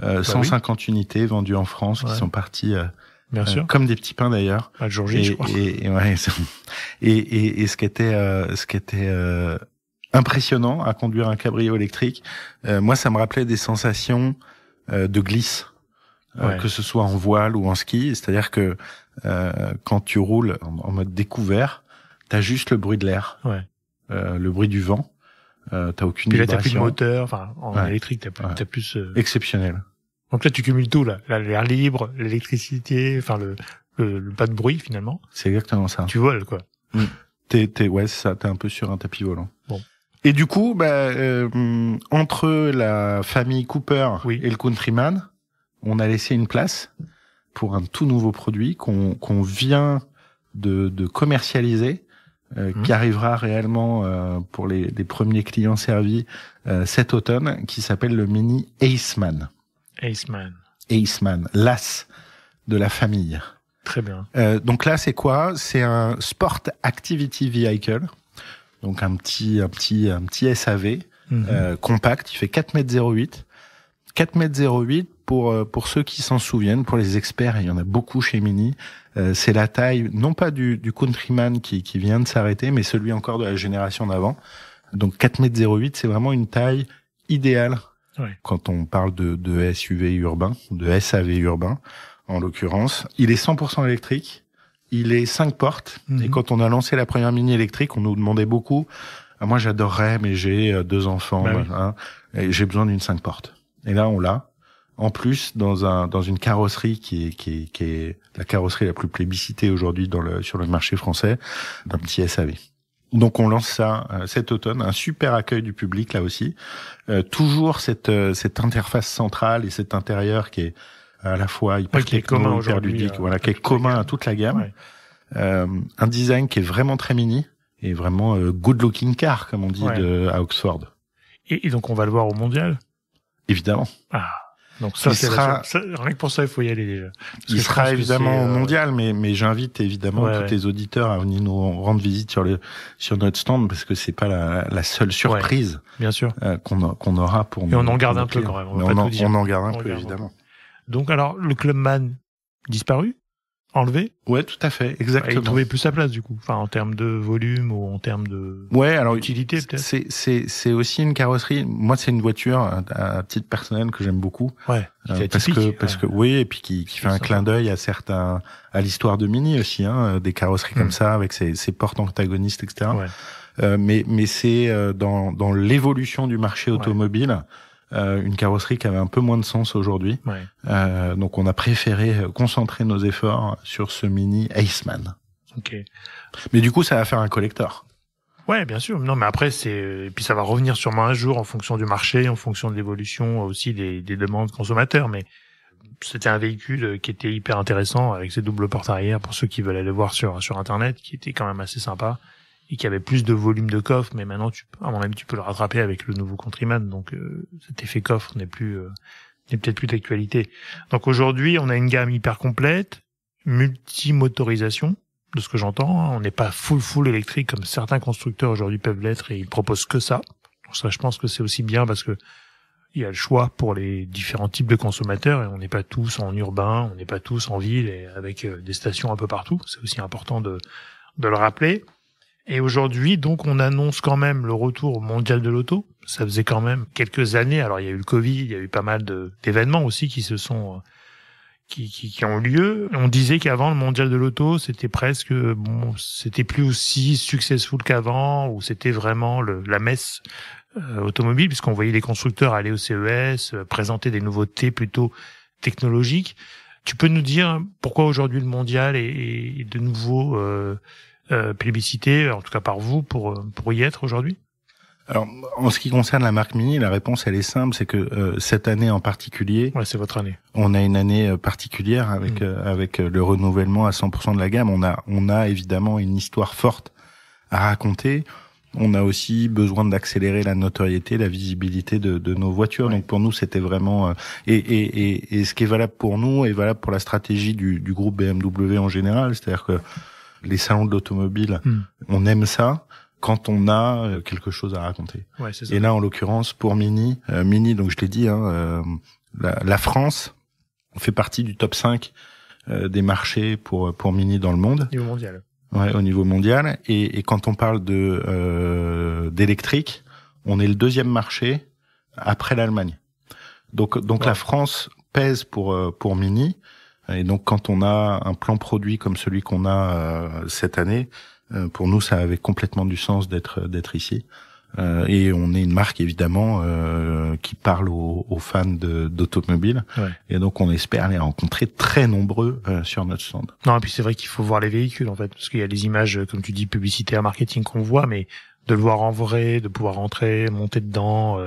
150 euh, bah unités vendues en France qui sont parties euh, Bien sûr. comme des petits pains d'ailleurs. À jour et, je crois. Et, et, et, ce qui était, ce qui était impressionnant à conduire un cabrio électrique, moi ça me rappelait des sensations de glisse. que ce soit en voile ou en ski, c'est-à-dire que quand tu roules en, en mode découvert, t'as juste le bruit de l'air. Ouais. Euh, le bruit du vent. Euh, t'as aucune Puis là, t'as plus de moteur. Enfin, en électrique, t'as, plus. Euh, Exceptionnel. Donc là, tu cumules tout là, l'air libre, l'électricité, enfin le, le, pas de bruit finalement. C'est exactement ça. Tu voles quoi. Mm. T'es, t'es ouais, T'es un peu sur un tapis volant. Bon. Et du coup, bah, euh, entre la famille Cooper et le Countryman, on a laissé une place pour un tout nouveau produit qu'on vient de, de commercialiser euh, mhm. qui arrivera réellement euh, pour les, premiers clients servis euh, cet automne, qui s'appelle le mini Aceman. Aceman. Aceman, l'as de la famille. Très bien. donc là, c'est quoi C'est un Sport Activity Vehicle, donc un petit, un petit, un petit SAV mhm. compact. Il fait 4,08 mètres 4,08 m pour euh, pour ceux qui s'en souviennent, pour les experts, il y en a beaucoup chez Mini. Euh, c'est la taille non pas du, du Countryman qui, qui vient de s'arrêter, mais celui encore de la génération d'avant. Donc 4,08 m, c'est vraiment une taille idéale quand on parle de, de SUV urbain, de SAV urbain en l'occurrence. Il est 100% électrique, il est 5 portes, et mhm. quand on a lancé la première Mini électrique, on nous demandait beaucoup, ah, moi j'adorerais, mais j'ai euh, deux enfants, bah hein, et j'ai besoin d'une 5 portes. Et là, on l'a. En plus, dans un dans une carrosserie qui est qui est, qui est la carrosserie la plus plébiscitée aujourd'hui dans le sur le marché français, d'un petit SAV. Donc on lance ça euh, cet automne, un super accueil du public là aussi. Euh, toujours cette euh, cette interface centrale et cet intérieur qui est à la fois hyper ouais, est euh, voilà, qui est commun à toute la gamme. un design qui est vraiment très mini et vraiment good looking car comme on dit de, à Oxford. et donc on va le voir au mondial. Évidemment. Ah. Donc ça, sera... rien que pour ça, il faut y aller déjà. Euh, il sera évidemment au euh, mondial, mais, mais j'invite évidemment tous les auditeurs à venir nous rendre visite sur, le, sur notre stand, parce que c'est pas la, seule surprise bien sûr euh, qu'on qu'on aura pour nous. Et on en garde un peu quand même. On, en, garde un peu, évidemment. Donc alors, le Clubman disparu Enlevé Ouais, tout à fait, exactement. Trouver plus sa place du coup, enfin en termes de volume ou en termes de ouais, alors utilité peut-être. C'est c'est c'est aussi une carrosserie. Moi, c'est une voiture à, petite titre personnel que j'aime beaucoup. Ouais. Euh, parce que parce que oui, et puis qui, qui fait un clin d'œil à certains à l'histoire de Mini aussi, hein, euh, des carrosseries comme hmm. ça avec ses, ses portes antagonistes, etc. Ouais. Euh, mais mais c'est dans dans l'évolution du marché automobile. Euh, une carrosserie qui avait un peu moins de sens aujourd'hui. Euh, donc on a préféré concentrer nos efforts sur ce mini Aceman. Mais du coup, ça va faire un collecteur. Ouais, bien sûr. Non, mais après, c'est puis ça va revenir sûrement un jour en fonction du marché, en fonction de l'évolution aussi des, des demandes consommateurs. Mais c'était un véhicule qui était hyper intéressant avec ses doubles portes arrière pour ceux qui veulent le voir sur sur internet, qui était quand même assez sympa et qui avait plus de volume de coffre, mais maintenant tu à mon avis tu peux le rattraper avec le nouveau Countryman, donc euh, cet effet coffre n'est plus euh, n'est peut-être plus d'actualité. Donc aujourd'hui on a une gamme hyper complète, multi-motorisation de ce que j'entends, hein. on n'est pas full full électrique comme certains constructeurs aujourd'hui peuvent l'être et ils proposent que ça. Donc ça je pense que c'est aussi bien parce que il y a le choix pour les différents types de consommateurs et on n'est pas tous en urbain, on n'est pas tous en ville et avec euh, des stations un peu partout. C'est aussi important de, de le rappeler. Et aujourd'hui, donc, on annonce quand même le retour au mondial de l'auto. Ça faisait quand même quelques années. Alors, il y a eu le Covid, il y a eu pas mal d'événements aussi qui se sont euh, qui, qui, qui, ont lieu. On disait qu'avant le mondial de l'auto, c'était presque bon, c'était plus aussi successful qu'avant, où c'était vraiment le, la messe euh, automobile, puisqu'on voyait les constructeurs aller au CES, euh, présenter des nouveautés plutôt technologiques. Tu peux nous dire pourquoi aujourd'hui le mondial est, de nouveau euh, plébiscité, en tout cas par vous, pour, euh, pour y être aujourd'hui alors, en ce qui concerne la marque Mini, la réponse elle est simple, c'est que euh, cette année en particulier, ouais, c'est votre année. On a une année euh, particulière avec mm. avec le renouvellement à 100% de la gamme. On a on a évidemment une histoire forte à raconter. On a aussi besoin d'accélérer la notoriété, la visibilité de, de nos voitures. Donc pour nous, c'était vraiment et, et, et, ce qui est valable pour nous est valable pour la stratégie du, du groupe BMW en général. C'est-à-dire que les salons de l'automobile, hmm. on aime ça quand on a euh, quelque chose à raconter. Ouais, ça. Et là, en l'occurrence, pour Mini, euh, Mini, donc je l'ai dit, hein, euh, la, la, France fait partie du top 5 des marchés pour pour Mini dans le monde. Au niveau mondial. Ouais, au niveau mondial. Et, et quand on parle de d'électrique, on est le deuxième marché après l'Allemagne. Donc donc la France pèse pour pour Mini et donc quand on a un plan produit comme celui qu'on a euh, cette année, euh, pour nous ça avait complètement du sens d'être euh, d'être ici. et on est une marque évidemment qui parle aux, aux fans d'automobile et donc on espère les rencontrer très nombreux sur notre stand. Non et puis c'est vrai qu'il faut voir les véhicules en fait parce qu'il y a les images comme tu dis publicitaires, marketing qu'on voit mais de le voir en vrai, de pouvoir rentrer, monter dedans,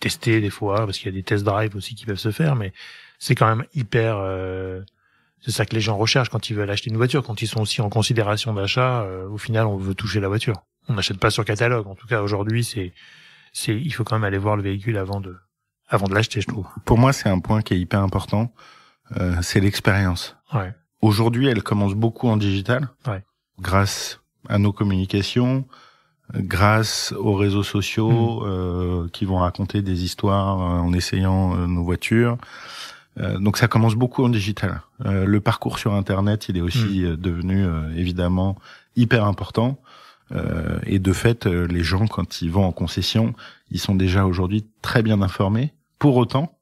tester des fois parce qu'il y a des test drives aussi qui peuvent se faire mais c'est quand même hyper. Euh, c'est ça que les gens recherchent quand ils veulent acheter une voiture, quand ils sont aussi en considération d'achat. Euh, au final, on veut toucher la voiture. On n'achète pas sur catalogue. En tout cas, aujourd'hui, c'est, c'est, il faut quand même aller voir le véhicule avant de, avant de l'acheter, je trouve. Pour moi, c'est un point qui est hyper important. Euh, c'est l'expérience. Ouais. Aujourd'hui, elle commence beaucoup en digital, ouais. grâce à nos communications, grâce aux réseaux sociaux mmh. euh, qui vont raconter des histoires euh, en essayant euh, nos voitures. Euh, donc ça commence beaucoup en digital. Euh, le parcours sur Internet, il est aussi hmm. euh, devenu évidemment hyper important. et de fait, les gens, quand ils vont en concession, ils sont déjà aujourd'hui très bien informés. Pour autant,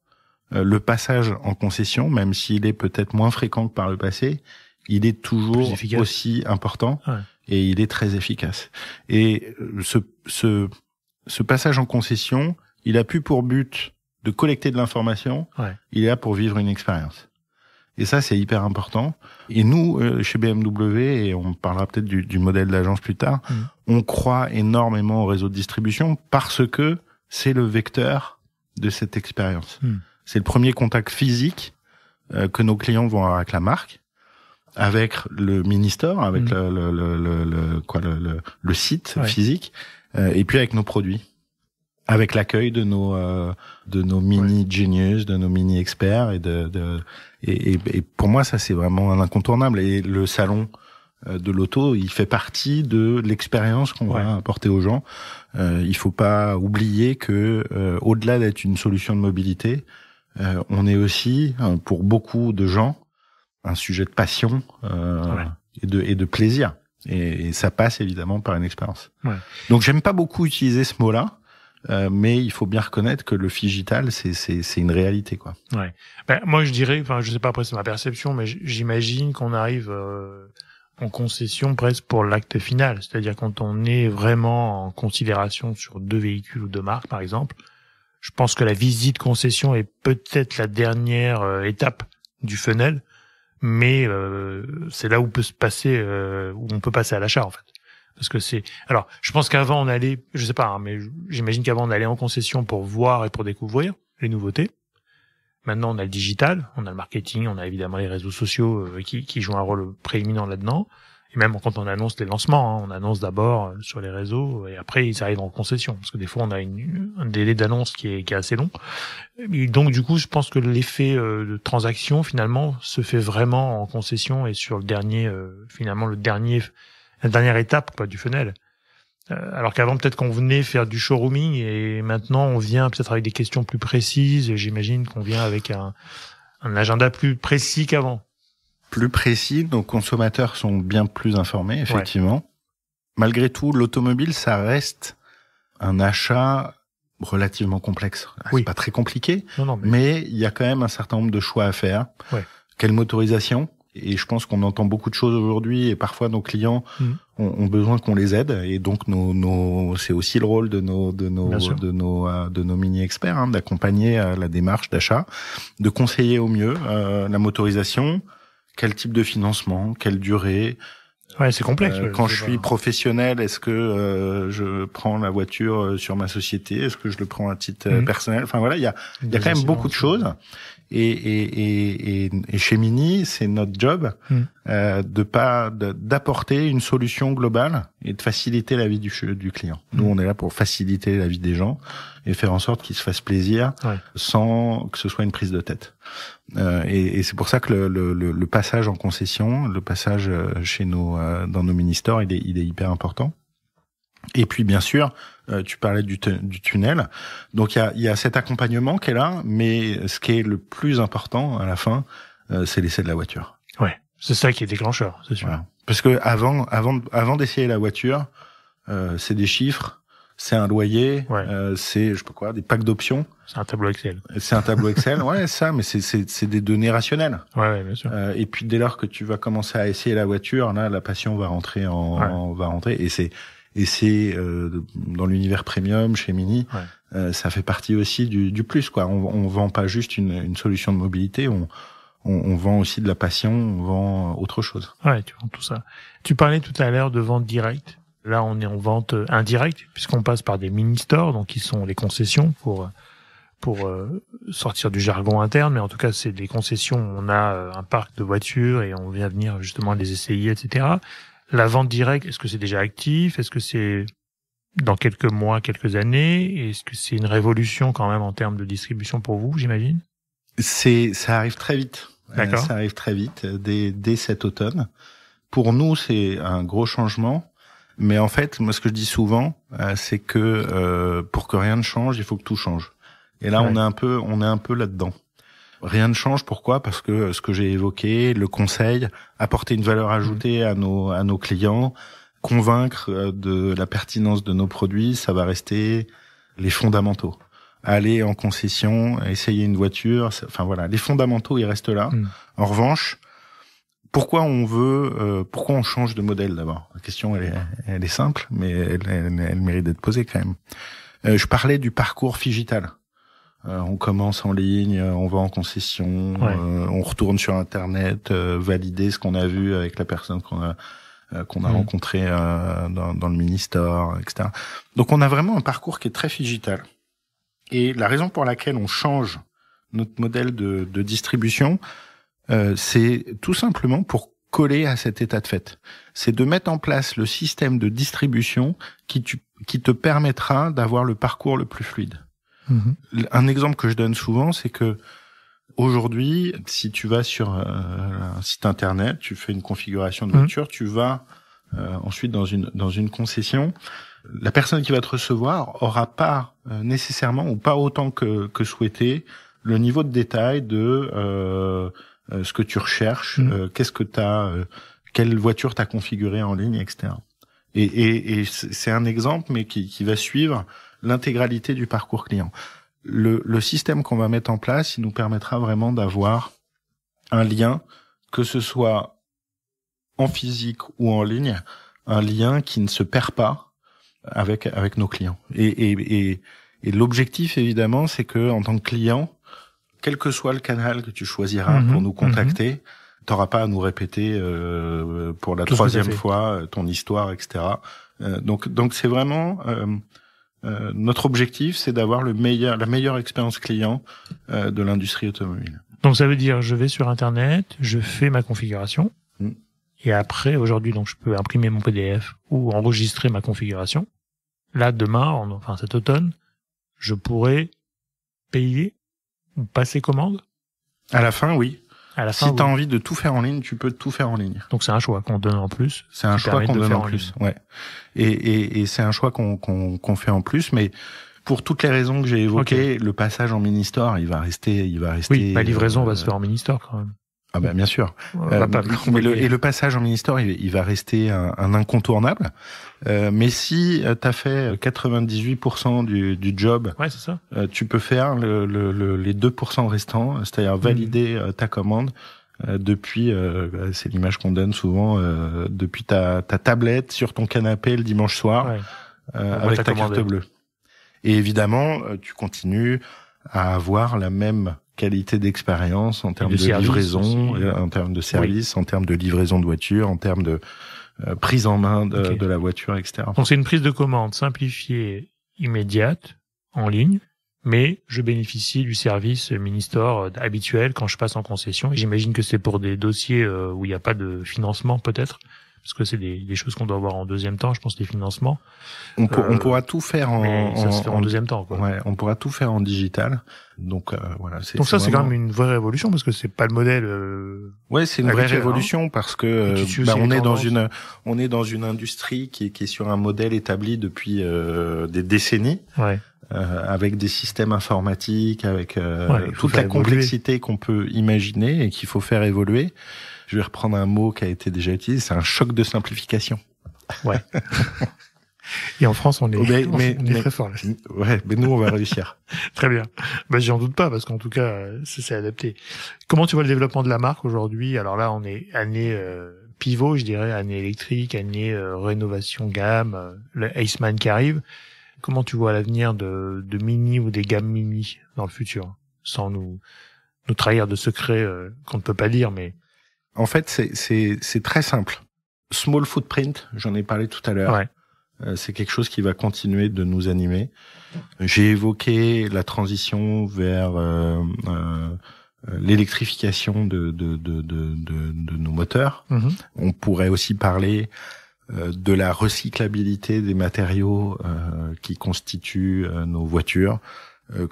le passage en concession, même s'il est peut-être moins fréquent que par le passé, il est toujours aussi important et il est très efficace. Et ce, ce, passage en concession, il a pu pour but de collecter de l'information. Il est là pour vivre une expérience. Et ça, c'est hyper important. Et nous, euh, chez BMW, et on parlera peut-être du, du, modèle d'agence plus tard, mm. on croit énormément au réseau de distribution parce que c'est le vecteur de cette expérience. Mm. C'est le premier contact physique euh, que nos clients vont avoir avec la marque, avec le ministère avec mm. le, le, site physique, euh, et puis avec nos produits avec l'accueil de nos euh, de nos mini ouais. genius, de nos mini experts et de, de et, et, pour moi ça c'est vraiment un incontournable et le salon euh, de l'auto, il fait partie de l'expérience qu'on va apporter aux gens. Euh, il faut pas oublier que euh, au-delà d'être une solution de mobilité, euh, on est aussi hein, pour beaucoup de gens un sujet de passion euh, et de et de plaisir. Et, ça passe évidemment par une expérience. Donc j'aime pas beaucoup utiliser ce mot-là euh, mais il faut bien reconnaître que le figital, c'est une réalité. Quoi. Ouais. Ben, moi, je dirais, enfin, je sais pas, après, c'est ma perception, mais j'imagine qu'on arrive euh, en concession presque pour l'acte final. C'est-à-dire quand on est vraiment en considération sur deux véhicules ou deux marques, par exemple, je pense que la visite concession est peut-être la dernière euh, étape du funnel, mais c'est là où peut se passer, où on peut passer à l'achat, en fait parce que c'est. Alors, je pense qu'avant on allait, je sais pas, hein, mais j'imagine qu'avant on allait en concession pour voir et pour découvrir les nouveautés. Maintenant, on a le digital, on a le marketing, on a évidemment les réseaux sociaux euh, qui, qui, jouent un rôle prééminent là-dedans. Et même quand on annonce les lancements, hein, on annonce d'abord euh, sur les réseaux et après ils arrivent en concession. Parce que des fois, on a une, un délai d'annonce qui est, qui est assez long. donc, du coup, je pense que l'effet euh, de transaction, finalement, se fait vraiment en concession et sur le dernier, finalement, le dernier la dernière étape quoi, du funnel. Euh, alors qu'avant peut-être qu'on venait faire du showrooming et maintenant on vient peut-être avec des questions plus précises. et J'imagine qu'on vient avec un, agenda plus précis qu'avant. Plus précis, nos consommateurs sont bien plus informés, effectivement. Malgré tout, l'automobile, ça reste un achat relativement complexe. Ah, oui. C'est pas très compliqué, mais... il y a quand même un certain nombre de choix à faire. Quelle motorisation et je pense qu'on entend beaucoup de choses aujourd'hui et parfois nos clients mm. ont, besoin qu'on les aide et donc nos, nos c'est aussi le rôle de nos de nos de nos euh, de nos mini experts hein, d'accompagner euh, la démarche d'achat, de conseiller au mieux euh, la motorisation, quel type de financement, quelle durée. Ouais, c'est complexe. quand je suis professionnel, est-ce que je prends la voiture sur ma société Est-ce que je le prends à titre mm. personnel Enfin voilà, il y a, y a quand même beaucoup de choses. Et, et, et, chez Mini, c'est notre job hmm. euh, de pas d'apporter une solution globale et de faciliter la vie du, du client. Hmm. Nous, on est là pour faciliter la vie des gens et faire en sorte qu'ils se fassent plaisir sans que ce soit une prise de tête. Euh, et c'est pour ça que le, le, le, passage en concession, le passage euh, chez nos euh, dans nos mini stores, il est, il est hyper important. Et puis bien sûr, euh, tu parlais du, du tunnel. Donc il y a, y a, cet accompagnement qui est là, mais ce qui est le plus important à la fin, euh, c'est l'essai de la voiture. Ouais, c'est ça qui est déclencheur, c'est sûr. Parce que avant, avant, avant d'essayer la voiture, euh, c'est des chiffres, c'est un loyer, c'est je sais pas quoi, des packs d'options. C'est un tableau Excel. C'est un tableau Excel, ouais, ça, mais c'est des données rationnelles. Ouais, bien sûr. et puis dès lors que tu vas commencer à essayer la voiture, là, la passion va rentrer en va rentrer et c'est et c'est euh, dans l'univers premium chez Mini, euh, ça fait partie aussi du, du plus quoi. On, on vend pas juste une, une solution de mobilité, on, on, on, vend aussi de la passion, on vend autre chose. Ouais, tu vends tout ça. Tu parlais tout à l'heure de vente directe. Là, on est en vente euh, indirecte puisqu'on passe par des mini stores, donc qui sont les concessions pour pour sortir du jargon interne, mais en tout cas, c'est des concessions. On a un parc de voitures et on vient venir justement les essayer, etc. La vente directe, est-ce que c'est déjà actif Est-ce que c'est dans quelques mois, quelques années Est-ce que c'est une révolution quand même en termes de distribution pour vous, j'imagine C'est ça arrive très vite. Euh, D'accord. Ça arrive très vite euh, dès dès cet automne. Pour nous, c'est un gros changement. Mais en fait, moi, ce que je dis souvent, euh, c'est que pour que rien ne change, il faut que tout change. Et là, on est un peu, on est un peu là-dedans. Rien ne change. Pourquoi Parce que euh, ce que j'ai évoqué, le conseil, apporter une valeur mm. ajoutée à nos à nos clients, convaincre euh, de la pertinence de nos produits, ça va rester les fondamentaux. Aller en concession, essayer une voiture, enfin voilà, les fondamentaux ils restent là. Mm. En revanche, pourquoi on veut, euh, pourquoi on change de modèle d'abord La question elle est, simple, mais elle, mérite d'être posée quand même. je parlais du parcours figital. Euh, on commence en ligne, euh, on va en concession, euh, on retourne sur Internet, valider ce qu'on a vu avec la personne qu'on a qu'on a mm. rencontrée dans, dans, le ministère, etc. Donc on a vraiment un parcours qui est très digital. Et la raison pour laquelle on change notre modèle de, distribution, c'est tout simplement pour coller à cet état de fait. C'est de mettre en place le système de distribution qui, qui te permettra d'avoir le parcours le plus fluide. Mm-hmm. Un exemple que je donne souvent, c'est que aujourd'hui, si tu vas sur euh, un site internet, tu fais une configuration de mm-hmm. voiture, tu vas euh, ensuite dans une dans une concession, la personne qui va te recevoir aura pas euh, nécessairement ou pas autant que que souhaité le niveau de détail de ce que tu recherches, mm-hmm. qu'est-ce que tu as quelle voiture t'as configurée en ligne, etc. Et, et, et c'est un exemple, mais qui, qui va suivre l'intégralité du parcours client. Le, système qu'on va mettre en place, il nous permettra vraiment d'avoir un lien, que ce soit en physique ou en ligne, un lien qui ne se perd pas avec avec nos clients. Et, l'objectif évidemment, c'est que en tant que client, quel que soit le canal que tu choisiras mhm. pour nous mhm. contacter, tu t'auras pas à nous répéter euh, pour la troisième fois euh, ton histoire, etc. Euh, donc donc c'est vraiment euh, notre objectif, c'est d'avoir le meilleur, la meilleure expérience client euh, de l'industrie automobile. Donc ça veut dire, je vais sur Internet, je fais ma configuration, mm. et après, aujourd'hui, donc je peux imprimer mon PDF ou enregistrer ma configuration. Là, demain, enfin cet automne, je pourrai payer ou passer commande. À la fin, oui si tu as envie de tout faire en ligne, tu peux tout faire en ligne. Donc c'est un choix qu'on donne en plus. C'est un choix qu'on donne en plus, ouais. Et, et, c'est un choix qu'on qu'on fait en plus, mais pour toutes les raisons que j'ai évoquées, le passage en mini-store, il va rester, il va rester. Oui, bah, la livraison va euh, se faire en mini-store quand même. Ah bah, bien sûr. Euh, mais le, et le passage en ministère, il, il, va rester un, un incontournable. Euh, mais si euh, tu as fait 98% du, du job, ouais, ça. Euh, tu peux faire le, le, les 2% restants, c'est-à-dire mhm. valider ta commande depuis, bah, c'est l'image qu'on donne souvent, depuis ta, ta, tablette sur ton canapé le dimanche soir avec ta carte bleue. Et évidemment, tu continues à avoir la même qualité d'expérience, en termes de, livraison, euh, en termes de service, en termes de livraison de voiture, en termes de euh, prise en main de, de, la voiture, etc. Donc c'est une prise de commande simplifiée, immédiate, en ligne, mais je bénéficie du service Ministore euh, habituel quand je passe en concession. J'imagine que c'est pour des dossiers où il n'y a pas de financement peut-être parce que c'est des, des, choses qu'on doit avoir en deuxième temps, je pense, les financements. On, euh, pourra tout faire en, en, deuxième temps. Quoi. Ouais, on pourra tout faire en digital. Donc euh, voilà. Donc ça, c'est quand même une vraie révolution parce que c'est pas le modèle. Euh, ouais, c'est une vraie révolution parce que euh, bah, on est dans une on est dans une industrie qui est, qui est sur un modèle établi depuis euh, des décennies. Ouais. Euh, avec des systèmes informatiques, avec toute la complexité qu'on peut imaginer et qu'il faut faire évoluer je vais reprendre un mot qui a été déjà utilisé, c'est un choc de simplification. Ouais. Et en France, on est, oh, mais, très fort. Là. Ouais, mais nous, on va réussir. très bien. Mais bah, j'en doute pas, parce qu'en tout cas, ça s'est adapté. Comment tu vois le développement de la marque aujourd'hui Alors là, on est année euh, pivot, je dirais, année électrique, année euh, rénovation gamme, euh, le Iceman qui arrive. Comment tu vois l'avenir de, de mini ou des gammes mini dans le futur, sans nous nous trahir de secrets qu'on ne peut pas dire, mais en fait, c'est très simple. Small footprint, j'en ai parlé tout à l'heure. Ouais. Euh, c'est quelque chose qui va continuer de nous animer. J'ai évoqué la transition vers euh, euh l'électrification de de, de, de, de, nos moteurs. Mm-hmm. On pourrait aussi parler euh, de la recyclabilité des matériaux qui constituent nos voitures,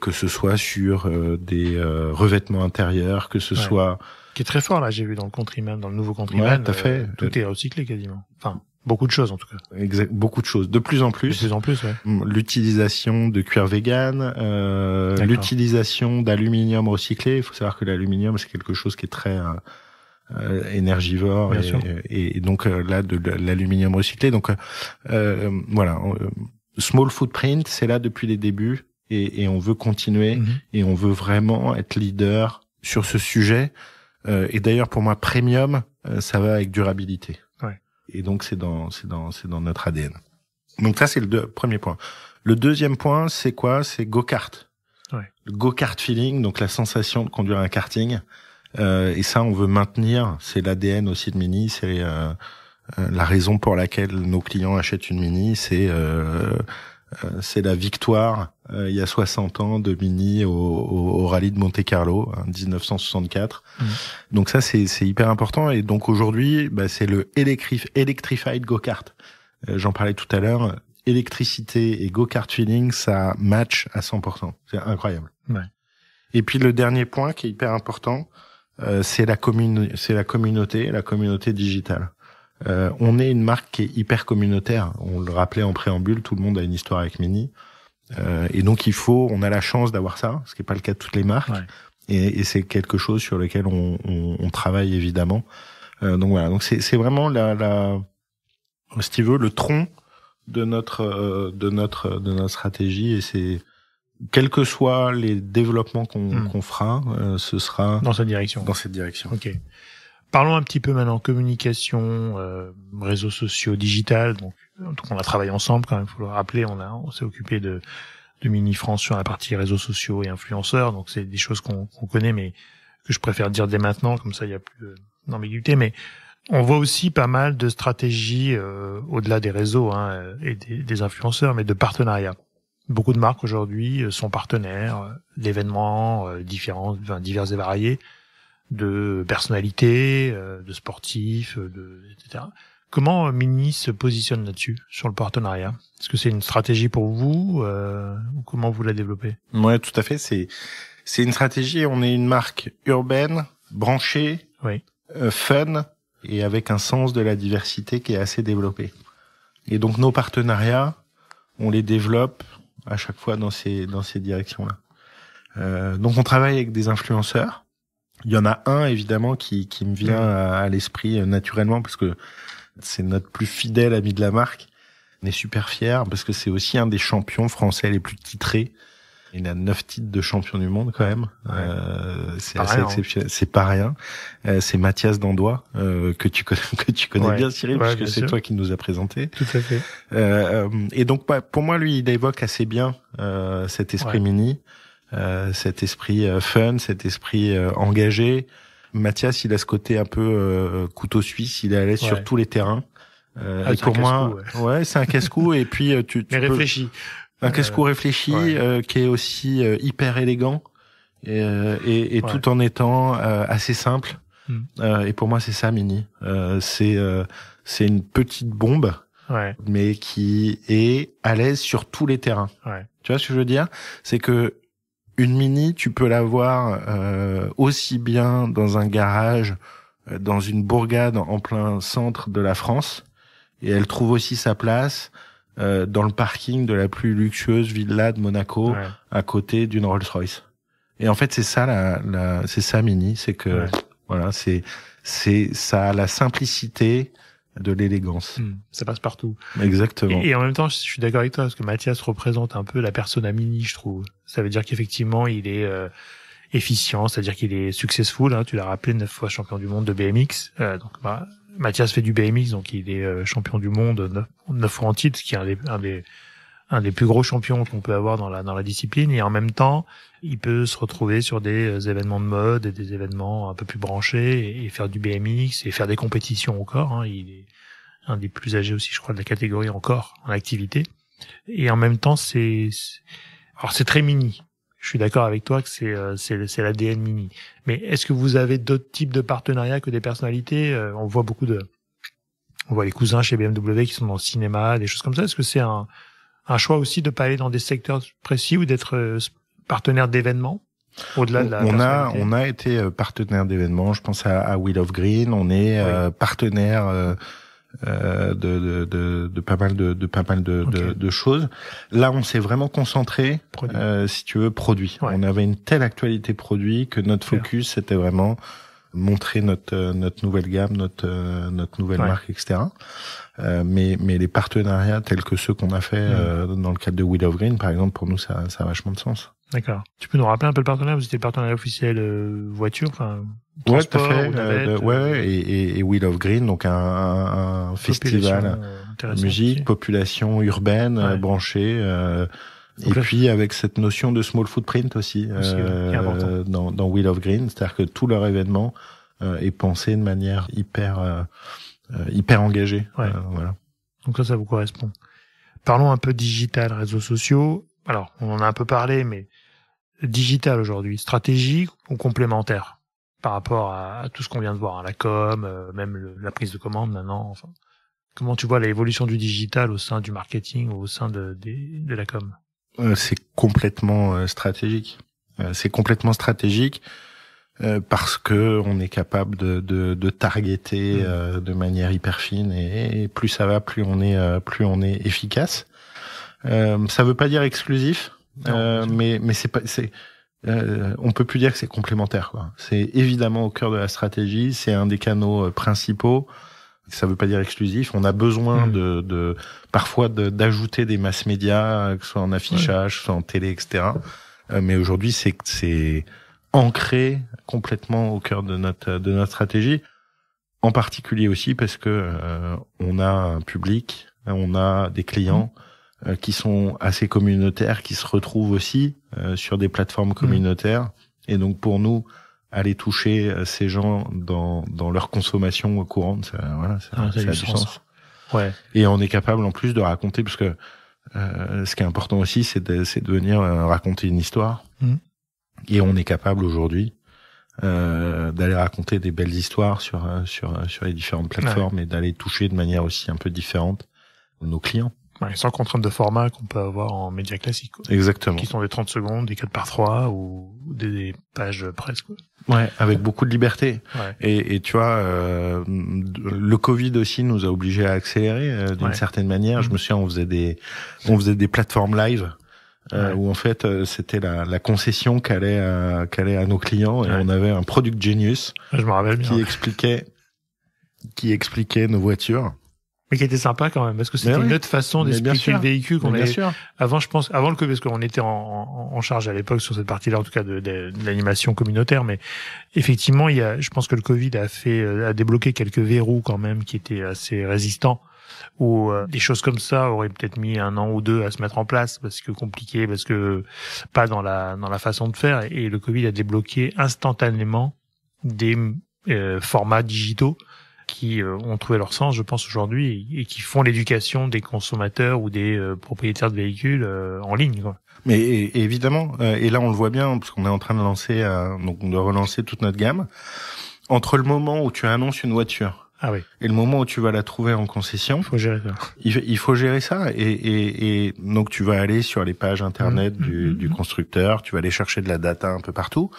que ce soit sur des revêtements intérieurs, que ce soit qui est très fort, là, j'ai vu dans le Countryman, dans le nouveau Countryman. tout euh, fait. tout est recyclé quasiment. Enfin, beaucoup de choses, en tout cas. Exact, beaucoup de choses. De plus en plus. De plus en plus, ouais. Mm, l'utilisation de cuir vegan, euh, l'utilisation d'aluminium recyclé. Il faut savoir que l'aluminium, c'est quelque chose qui est très... Euh, euh, énergivore et, et, donc là de, l'aluminium recyclé donc euh, voilà small footprint c'est là depuis les débuts et, on veut continuer mm-hmm. et on veut vraiment être leader sur ce sujet euh, et d'ailleurs, pour moi, premium, euh, ça va avec durabilité. Ouais. Et donc, c'est dans, c'est dans, c'est dans notre ADN. Donc ça, c'est le premier point. Le deuxième point, c'est quoi C'est go-kart. Ouais. Le go-kart feeling, donc la sensation de conduire un karting. Euh, et ça, on veut maintenir. C'est l'ADN aussi de Mini. C'est euh, euh, la raison pour laquelle nos clients achètent une Mini. C'est euh, euh, c'est la victoire euh, il y a 60 ans de Mini au, rallye de Monte Carlo, hein, en 1964. Mmh. Donc ça c'est hyper important et donc aujourd'hui bah, c'est le electrified go-kart. Euh, j'en parlais tout à l'heure, électricité et go-kart feeling ça match à 100%. C'est incroyable. Et puis le dernier point qui est hyper important, c'est la commune, c'est la communauté, la communauté digitale. Euh, on est une marque qui est hyper communautaire. On le rappelait en préambule, tout le monde a une histoire avec Mini. Euh, et donc il faut, on a la chance d'avoir ça, ce qui n'est pas le cas de toutes les marques. Et, c'est quelque chose sur lequel on, on, travaille évidemment. Euh, donc voilà, donc c'est vraiment la, la, si tu veux, le tronc de notre euh, de notre de notre stratégie et c'est quels que soient les développements qu'on hmm. qu'on fera, ce sera dans cette direction. Dans cette direction. Ok. Parlons un petit peu maintenant communication, euh, réseaux sociaux, digital. Donc, on a travaillé ensemble quand même, faut le rappeler. On a, on s'est occupé de, de Mini France sur la partie réseaux sociaux et influenceurs. Donc c'est des choses qu'on connaît, mais que je préfère dire dès maintenant, comme ça il n'y a plus euh, d'ambiguïté. Mais on voit aussi pas mal de stratégies euh, au-delà des réseaux hein, euh, et des, des, influenceurs, mais de partenariats. Beaucoup de marques aujourd'hui sont partenaires d'événements différents, enfin, divers et variés de personnalités, euh, de sportifs, euh, de, etc. Comment euh, Mini se positionne là-dessus, sur le partenariat Est-ce que c'est une stratégie pour vous euh, Comment vous la développez Ouais, tout à fait. C'est c'est une stratégie. On est une marque urbaine, branchée, oui. fun et avec un sens de la diversité qui est assez développé. Et donc nos partenariats, on les développe à chaque fois dans ces dans ces directions-là. donc on travaille avec des influenceurs il y en a un évidemment qui, me vient mm. à, l'esprit euh, naturellement parce que c'est notre plus fidèle ami de la marque. On est super fiers parce que c'est aussi un des champions français les plus titrés. Il a neuf titres de champion du monde quand même. Euh, c'est hein. C'est pas rien. Euh, c'est Mathias Dandois que tu connais, que tu connais bien Cyril puisque c'est toi qui nous a présenté. Tout à fait. et donc bah, pour moi lui il évoque assez bien cet esprit mini. Euh, cet esprit euh, fun, cet esprit euh, engagé. Mathias, il a ce côté un peu couteau suisse, il est à l'aise sur tous les terrains. Euh, ah, et pour moi, ouais, c'est un casse-cou et puis tu, tu Mais réfléchi. Un casse-cou réfléchi qui est aussi hyper élégant et, tout en étant assez simple. Hmm. et pour moi, c'est ça, Mini. c'est c'est une petite bombe, mais qui est à l'aise sur tous les terrains. Tu vois ce que je veux dire C'est que une mini, tu peux l'avoir euh, aussi bien dans un garage, euh, dans une bourgade en plein centre de la France, et elle trouve aussi sa place euh, dans le parking de la plus luxueuse villa de Monaco, à côté d'une Rolls-Royce. Et en fait, c'est ça la, c'est ça mini, c'est que voilà, c'est c'est ça la simplicité de l'élégance. Hmm, ça passe partout. Exactement. Et, en même temps, je suis d'accord avec toi parce que Mathias représente un peu la personne à mini, je trouve. Ça veut dire qu'effectivement, il est euh, efficient, c'est-à-dire qu'il est successful. Hein. tu l'as rappelé, neuf fois champion du monde de BMX. Euh, donc, bah, Mathias fait du BMX, donc il est euh, champion du monde neuf, fois en titre, ce qui est un des un des plus gros champions qu'on peut avoir dans la dans la discipline et en même temps il peut se retrouver sur des euh, événements de mode et des événements un peu plus branchés et, faire du BMX et faire des compétitions encore. Hein. Il est un des plus âgés aussi, je crois, de la catégorie encore en activité. Et en même temps, c'est alors c'est très mini. Je suis d'accord avec toi que c'est euh, c'est c'est l'ADN mini. Mais est-ce que vous avez d'autres types de partenariats que des personnalités euh, On voit beaucoup de on voit les cousins chez BMW qui sont dans le cinéma, des choses comme ça. Est-ce que c'est un un choix aussi de ne pas aller dans des secteurs précis ou d'être euh, partenaire d'événements au-delà de la on a on a été euh, partenaire d'événements. Je pense à, à will of Green. On est euh, partenaire de, de, de, de, pas mal de, de pas mal de, de, choses. Là, on s'est vraiment concentré, si tu veux, produit. On avait une telle actualité produit que notre focus c'était vraiment montrer notre euh, notre nouvelle gamme, notre euh, notre nouvelle marque, etc. Euh, mais mais les partenariats tels que ceux qu'on a fait mm. dans le cadre de Wheel of Green, par exemple, pour nous, ça, ça a vachement de sens. D'accord. Tu peux nous rappeler un peu le partenariat Vous étiez partenariat officiel voiture, enfin. Ouais, tout à fait. ouais, et, et, Wheel of Green, donc un, un festival musique, population urbaine, branchée et puis avec cette notion de small footprint aussi, euh, dans, dans Wheel of Green, c'est-à-dire que tout leur événement euh, est pensé de manière hyper euh, hyper engagée. voilà. Donc ça, ça vous correspond. Parlons un peu digital, réseaux sociaux. Alors, on en a un peu parlé, mais digital aujourd'hui, stratégique ou complémentaire par rapport à, tout ce qu'on vient de voir, hein, la com, même la prise de commande maintenant. Enfin, comment tu vois l'évolution du digital au sein du marketing ou au sein de, de la com euh, euh, euh, c'est complètement stratégique. c'est complètement stratégique parce que on est capable de, de, de targeter mm. de manière hyper fine et, plus ça va, plus on est plus on est efficace. Ça ça veut pas dire exclusif, mais mais c'est pas c'est on peut plus dire que c'est complémentaire C'est évidemment au cœur de la stratégie, c'est un des canaux principaux ça veut pas dire exclusif. On a besoin hmm. de, de, parfois d'ajouter des masses médias, euh, que ce soit en affichage, soit en télé, etc. Euh, mais aujourd'hui, c'est c'est ancré complètement au cœur de notre de notre stratégie. En particulier aussi parce que euh, on a un public, on a des clients hmm. qui sont assez communautaires, qui se retrouvent aussi sur des plateformes hmm. communautaires. Et donc pour nous, aller toucher euh, ces gens dans, dans leur consommation courante, ça, voilà, ça, ah, ça, a du sens. Ouais. Et on est capable en plus de raconter, parce que euh, ce qui est important aussi, c'est de, de venir euh, raconter une histoire. Mm. Et on est capable aujourd'hui euh, d'aller raconter des belles histoires sur sur sur les différentes plateformes et d'aller toucher de manière aussi un peu différente nos clients. Ouais, sans contrainte de format qu'on peut avoir en médias classiques. Quoi. Exactement. Qui sont des 30 secondes, des 4 par 3 ou des, pages presse. Quoi. Ouais, avec beaucoup de liberté. Ouais. Et, et, tu vois, euh, le Covid aussi nous a obligés à accélérer euh, d'une certaine manière. Je mm. me souviens, on faisait des, on faisait des plateformes live. Euh, où en fait euh, c'était la, la, concession qu'allait à, euh, qu'allait à nos clients et on avait un product genius Je rappelle qui expliquait qui expliquait nos voitures mais qui était sympa quand même parce que c'était une autre façon d'expliquer le véhicule qu'on avait sûr. avant je pense avant le Covid parce qu'on était en, charge à l'époque sur cette partie là en tout cas de, l'animation communautaire mais effectivement il y a je pense que le Covid a fait euh, a débloqué quelques verrous quand même qui étaient assez résistants où euh, des choses comme ça auraient peut-être mis un an ou deux à se mettre en place parce que compliqué parce que pas dans la dans la façon de faire et, le Covid a débloqué instantanément des euh, formats digitaux qui euh, ont trouvé leur sens, je pense, aujourd'hui, et qui font l'éducation des consommateurs ou des euh, propriétaires de véhicules euh, en ligne. Quoi. Mais évidemment, et là on le voit bien, hein, parce qu'on est en train de lancer, donc de relancer toute notre gamme. Entre le moment où tu annonces une voiture ah oui. Et le moment où tu vas la trouver en concession, il faut gérer ça. Il, faut gérer ça. Et, et, et, donc tu vas aller sur les pages internet mmh. du, mmh. du, constructeur, tu vas aller chercher de la data un peu partout.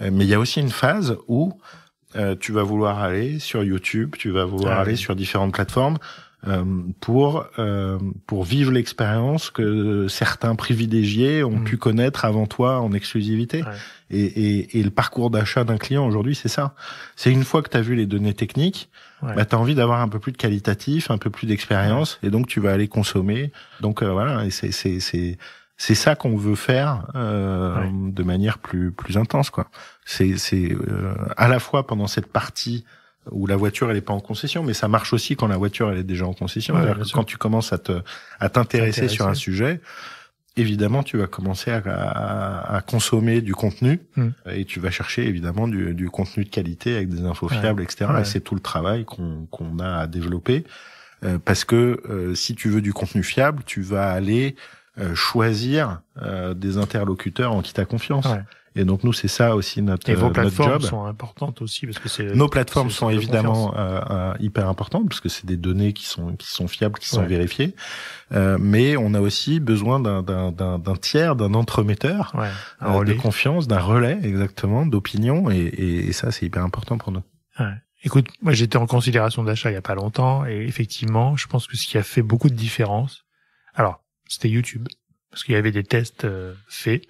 Mais il y a aussi une phase où euh, tu vas vouloir aller sur YouTube, tu vas vouloir ah aller sur différentes plateformes euh, pour euh, pour vivre l'expérience que certains privilégiés ont mm. pu connaître avant toi en exclusivité. Et, et, et, le parcours d'achat d'un client aujourd'hui, c'est ça. C'est une fois que tu as vu les données techniques, bah, tu as envie d'avoir un peu plus de qualitatif, un peu plus d'expérience, et donc tu vas aller consommer. Donc euh, voilà, et c'est c'est c'est ça qu'on veut faire euh, de manière plus plus intense quoi. C'est c'est euh, à la fois pendant cette partie où la voiture elle est pas en concession, mais ça marche aussi quand la voiture elle est déjà en concession. quand tu commences à te à t'intéresser sur un sujet, évidemment tu vas commencer à, à, consommer du contenu hmm. et tu vas chercher évidemment du, du, contenu de qualité avec des infos fiables, etc. Et c'est tout le travail qu'on qu'on a à développer euh, parce que euh, si tu veux du contenu fiable, tu vas aller euh, choisir euh, des interlocuteurs en qui tu as confiance. Et donc nous, c'est ça aussi notre, Et vos euh, plateformes job. sont importantes aussi parce que c'est nos plateformes sont évidemment hyper importantes parce que c'est des données qui sont qui sont fiables, qui sont vérifiées. mais on a aussi besoin d'un tiers, d'un entremetteur ouais, de confiance, d'un relais exactement, d'opinion. Et, ça, c'est hyper important pour nous. Écoute, moi j'étais en considération d'achat il y a pas longtemps et effectivement, je pense que ce qui a fait beaucoup de différence. Alors, c'était YouTube. Parce qu'il y avait des tests euh, faits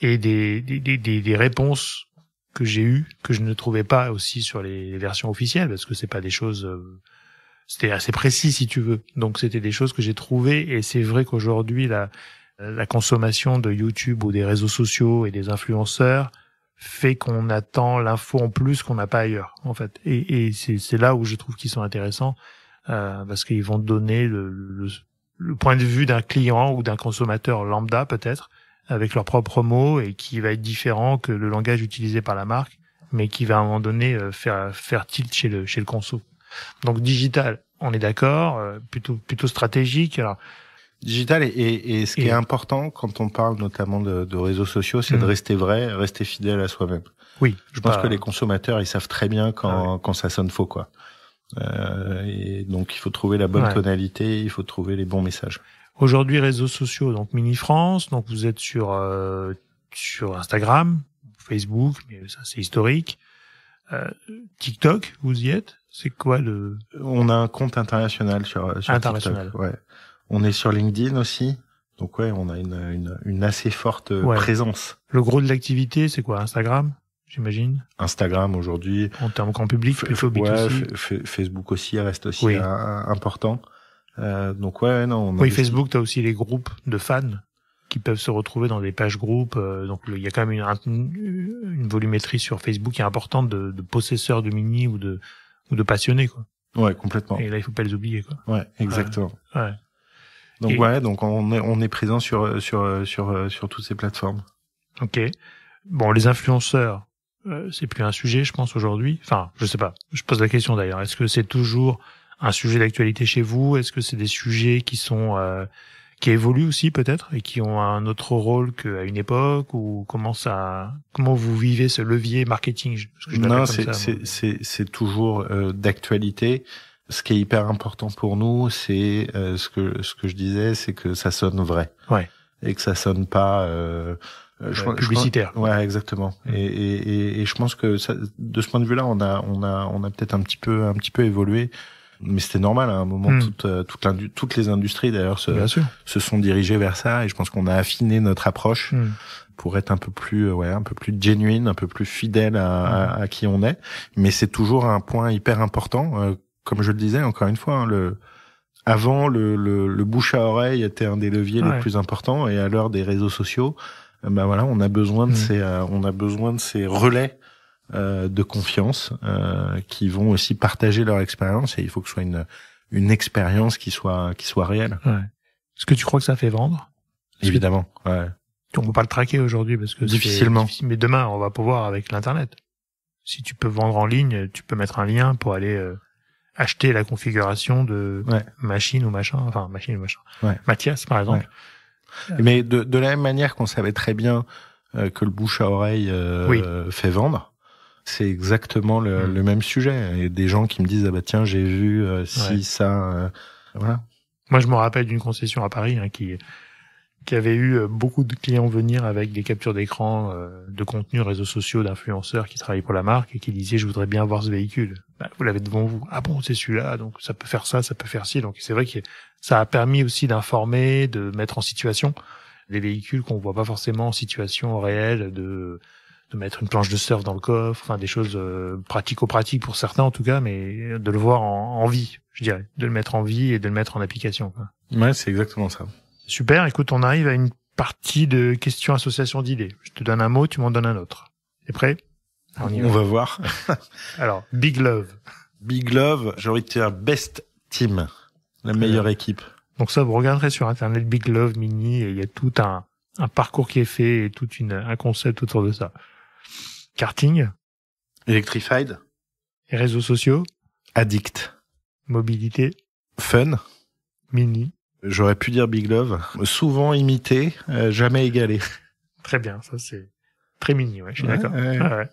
et des, des, des, des réponses que j'ai eues que je ne trouvais pas aussi sur les versions officielles parce que c'est pas des choses euh, c'était assez précis si tu veux. Donc c'était des choses que j'ai trouvées et c'est vrai qu'aujourd'hui la la consommation de YouTube ou des réseaux sociaux et des influenceurs fait qu'on attend l'info en plus qu'on n'a pas ailleurs en fait. Et, et c'est là où je trouve qu'ils sont intéressants euh, parce qu'ils vont donner le, le point de vue d'un client ou d'un consommateur lambda peut-être, avec leurs propres mots et qui va être différent que le langage utilisé par la marque, mais qui va à un moment donné euh, faire faire tilt chez le chez le conso. Donc digital, on est d'accord, euh, plutôt plutôt stratégique. Alors, Digital et, et, ce qui est important quand on parle notamment de, réseaux sociaux, c'est de mm. rester vrai, rester fidèle à soi-même. Oui. Je pense bah, que les consommateurs, ils savent très bien quand, ah quand ça sonne faux, quoi. Euh, et donc il faut trouver la bonne tonalité, il faut trouver les bons messages. Aujourd'hui, réseaux sociaux, donc Mini France, donc vous êtes sur euh, sur Instagram, Facebook, mais ça c'est historique. Euh, TikTok, vous y êtes C'est quoi le On a un compte international sur, sur international. TikTok. Ouais. On est sur LinkedIn aussi. Donc ouais, on a une, une, une assez forte présence. Le gros de l'activité, c'est quoi Instagram j'imagine. Instagram aujourd'hui. En termes grand public, ouais, Facebook aussi reste aussi important. Euh, donc ouais, non. oui, Facebook, tu as aussi les groupes de fans qui peuvent se retrouver dans des pages groupes. Euh, donc il y a quand même une, volumétrie sur Facebook qui est importante de, possesseurs de mini ou de ou de passionnés quoi. Ouais, complètement. Et là, il faut pas les oublier quoi. Ouais, exactement. ouais. Donc ouais, donc on est on est présent sur sur sur sur toutes ces plateformes. Ok. Bon, les influenceurs, euh, c'est plus un sujet, je pense, aujourd'hui. Enfin, je sais pas. Je pose la question d'ailleurs. Est-ce que c'est toujours un sujet d'actualité chez vous Est-ce que c'est des sujets qui sont euh, qui évoluent aussi peut-être et qui ont un autre rôle qu'à une époque ou comment ça comment vous vivez ce levier marketing Non, c'est c'est toujours euh, d'actualité. Ce qui est hyper important pour nous, c'est ce que ce que je disais, c'est que ça sonne vrai ouais. et que ça sonne pas je, euh, publicitaire. Je, ouais, exactement. Mm. Et, et, et, je pense que ça, de ce point de vue-là, on a, on a, on a peut-être un petit peu, un petit peu évolué. Mais c'était normal à un moment. Mm. toute euh, Toute, toutes les industries d'ailleurs se, se sont dirigées vers ça. Et je pense qu'on a affiné notre approche mm. pour être un peu plus, euh, ouais, un peu plus genuine, un peu plus fidèle à, à, qui on est. Mais c'est toujours un point hyper important. comme je le disais encore une fois, hein, le, avant, le, le, bouche à oreille était un des leviers les plus importants, et à l'heure des réseaux sociaux, ben voilà, on a besoin de mmh. ces, euh, on a besoin de ces relais euh, de confiance qui vont aussi partager leur expérience et il faut que ce soit une une expérience qui soit qui soit réelle. Ouais. Est-ce que tu crois que ça fait vendre Évidemment. Ouais. On peut pas le traquer aujourd'hui parce que difficilement. mais demain, on va pouvoir avec l'internet. Si tu peux vendre en ligne, tu peux mettre un lien pour aller acheter la configuration de machine ou machin, enfin machine ou machin. Ouais. Mathias par exemple. Mais de, de, la même manière qu'on savait très bien euh, que le bouche à oreille euh, fait vendre, c'est exactement le, mm. le, même sujet. Et des gens qui me disent ah bah tiens j'ai vu euh, si ça voilà. Moi je me rappelle d'une concession à Paris hein, qui qui avait eu euh, beaucoup de clients venir avec des captures d'écran euh, de contenu réseaux sociaux d'influenceurs qui travaillaient pour la marque et qui disaient je voudrais bien voir ce véhicule. Bah, vous l'avez devant vous. Ah bon, c'est celui-là, donc ça peut faire ça, ça peut faire ci. Donc c'est vrai que ça a permis aussi d'informer, de mettre en situation les véhicules qu'on voit pas forcément en situation réelle, de, de mettre une planche de surf dans le coffre, des choses euh, pratico-pratiques pour certains en tout cas, mais de le voir en, vie, je dirais, de le mettre en vie et de le mettre en application. Quoi. c'est exactement ça. Super, écoute, on arrive à une partie de questions association d'idées. Je te donne un mot, tu m'en donnes un autre. T'es prêt on, va voir. Alors, Big Love. Big Love, j'aurais dit best team, la euh, meilleure équipe. Donc ça, vous regarderez sur Internet Big Love Mini, et il y a tout un, parcours qui est fait et tout un concept autour de ça. Karting. Electrified. réseaux sociaux. Addict. Mobilité. Fun. Mini j'aurais pu dire Big Love, souvent imité, euh, jamais égalé. Très bien, ça c'est très mini, ouais, je suis d'accord. Ah, ouais.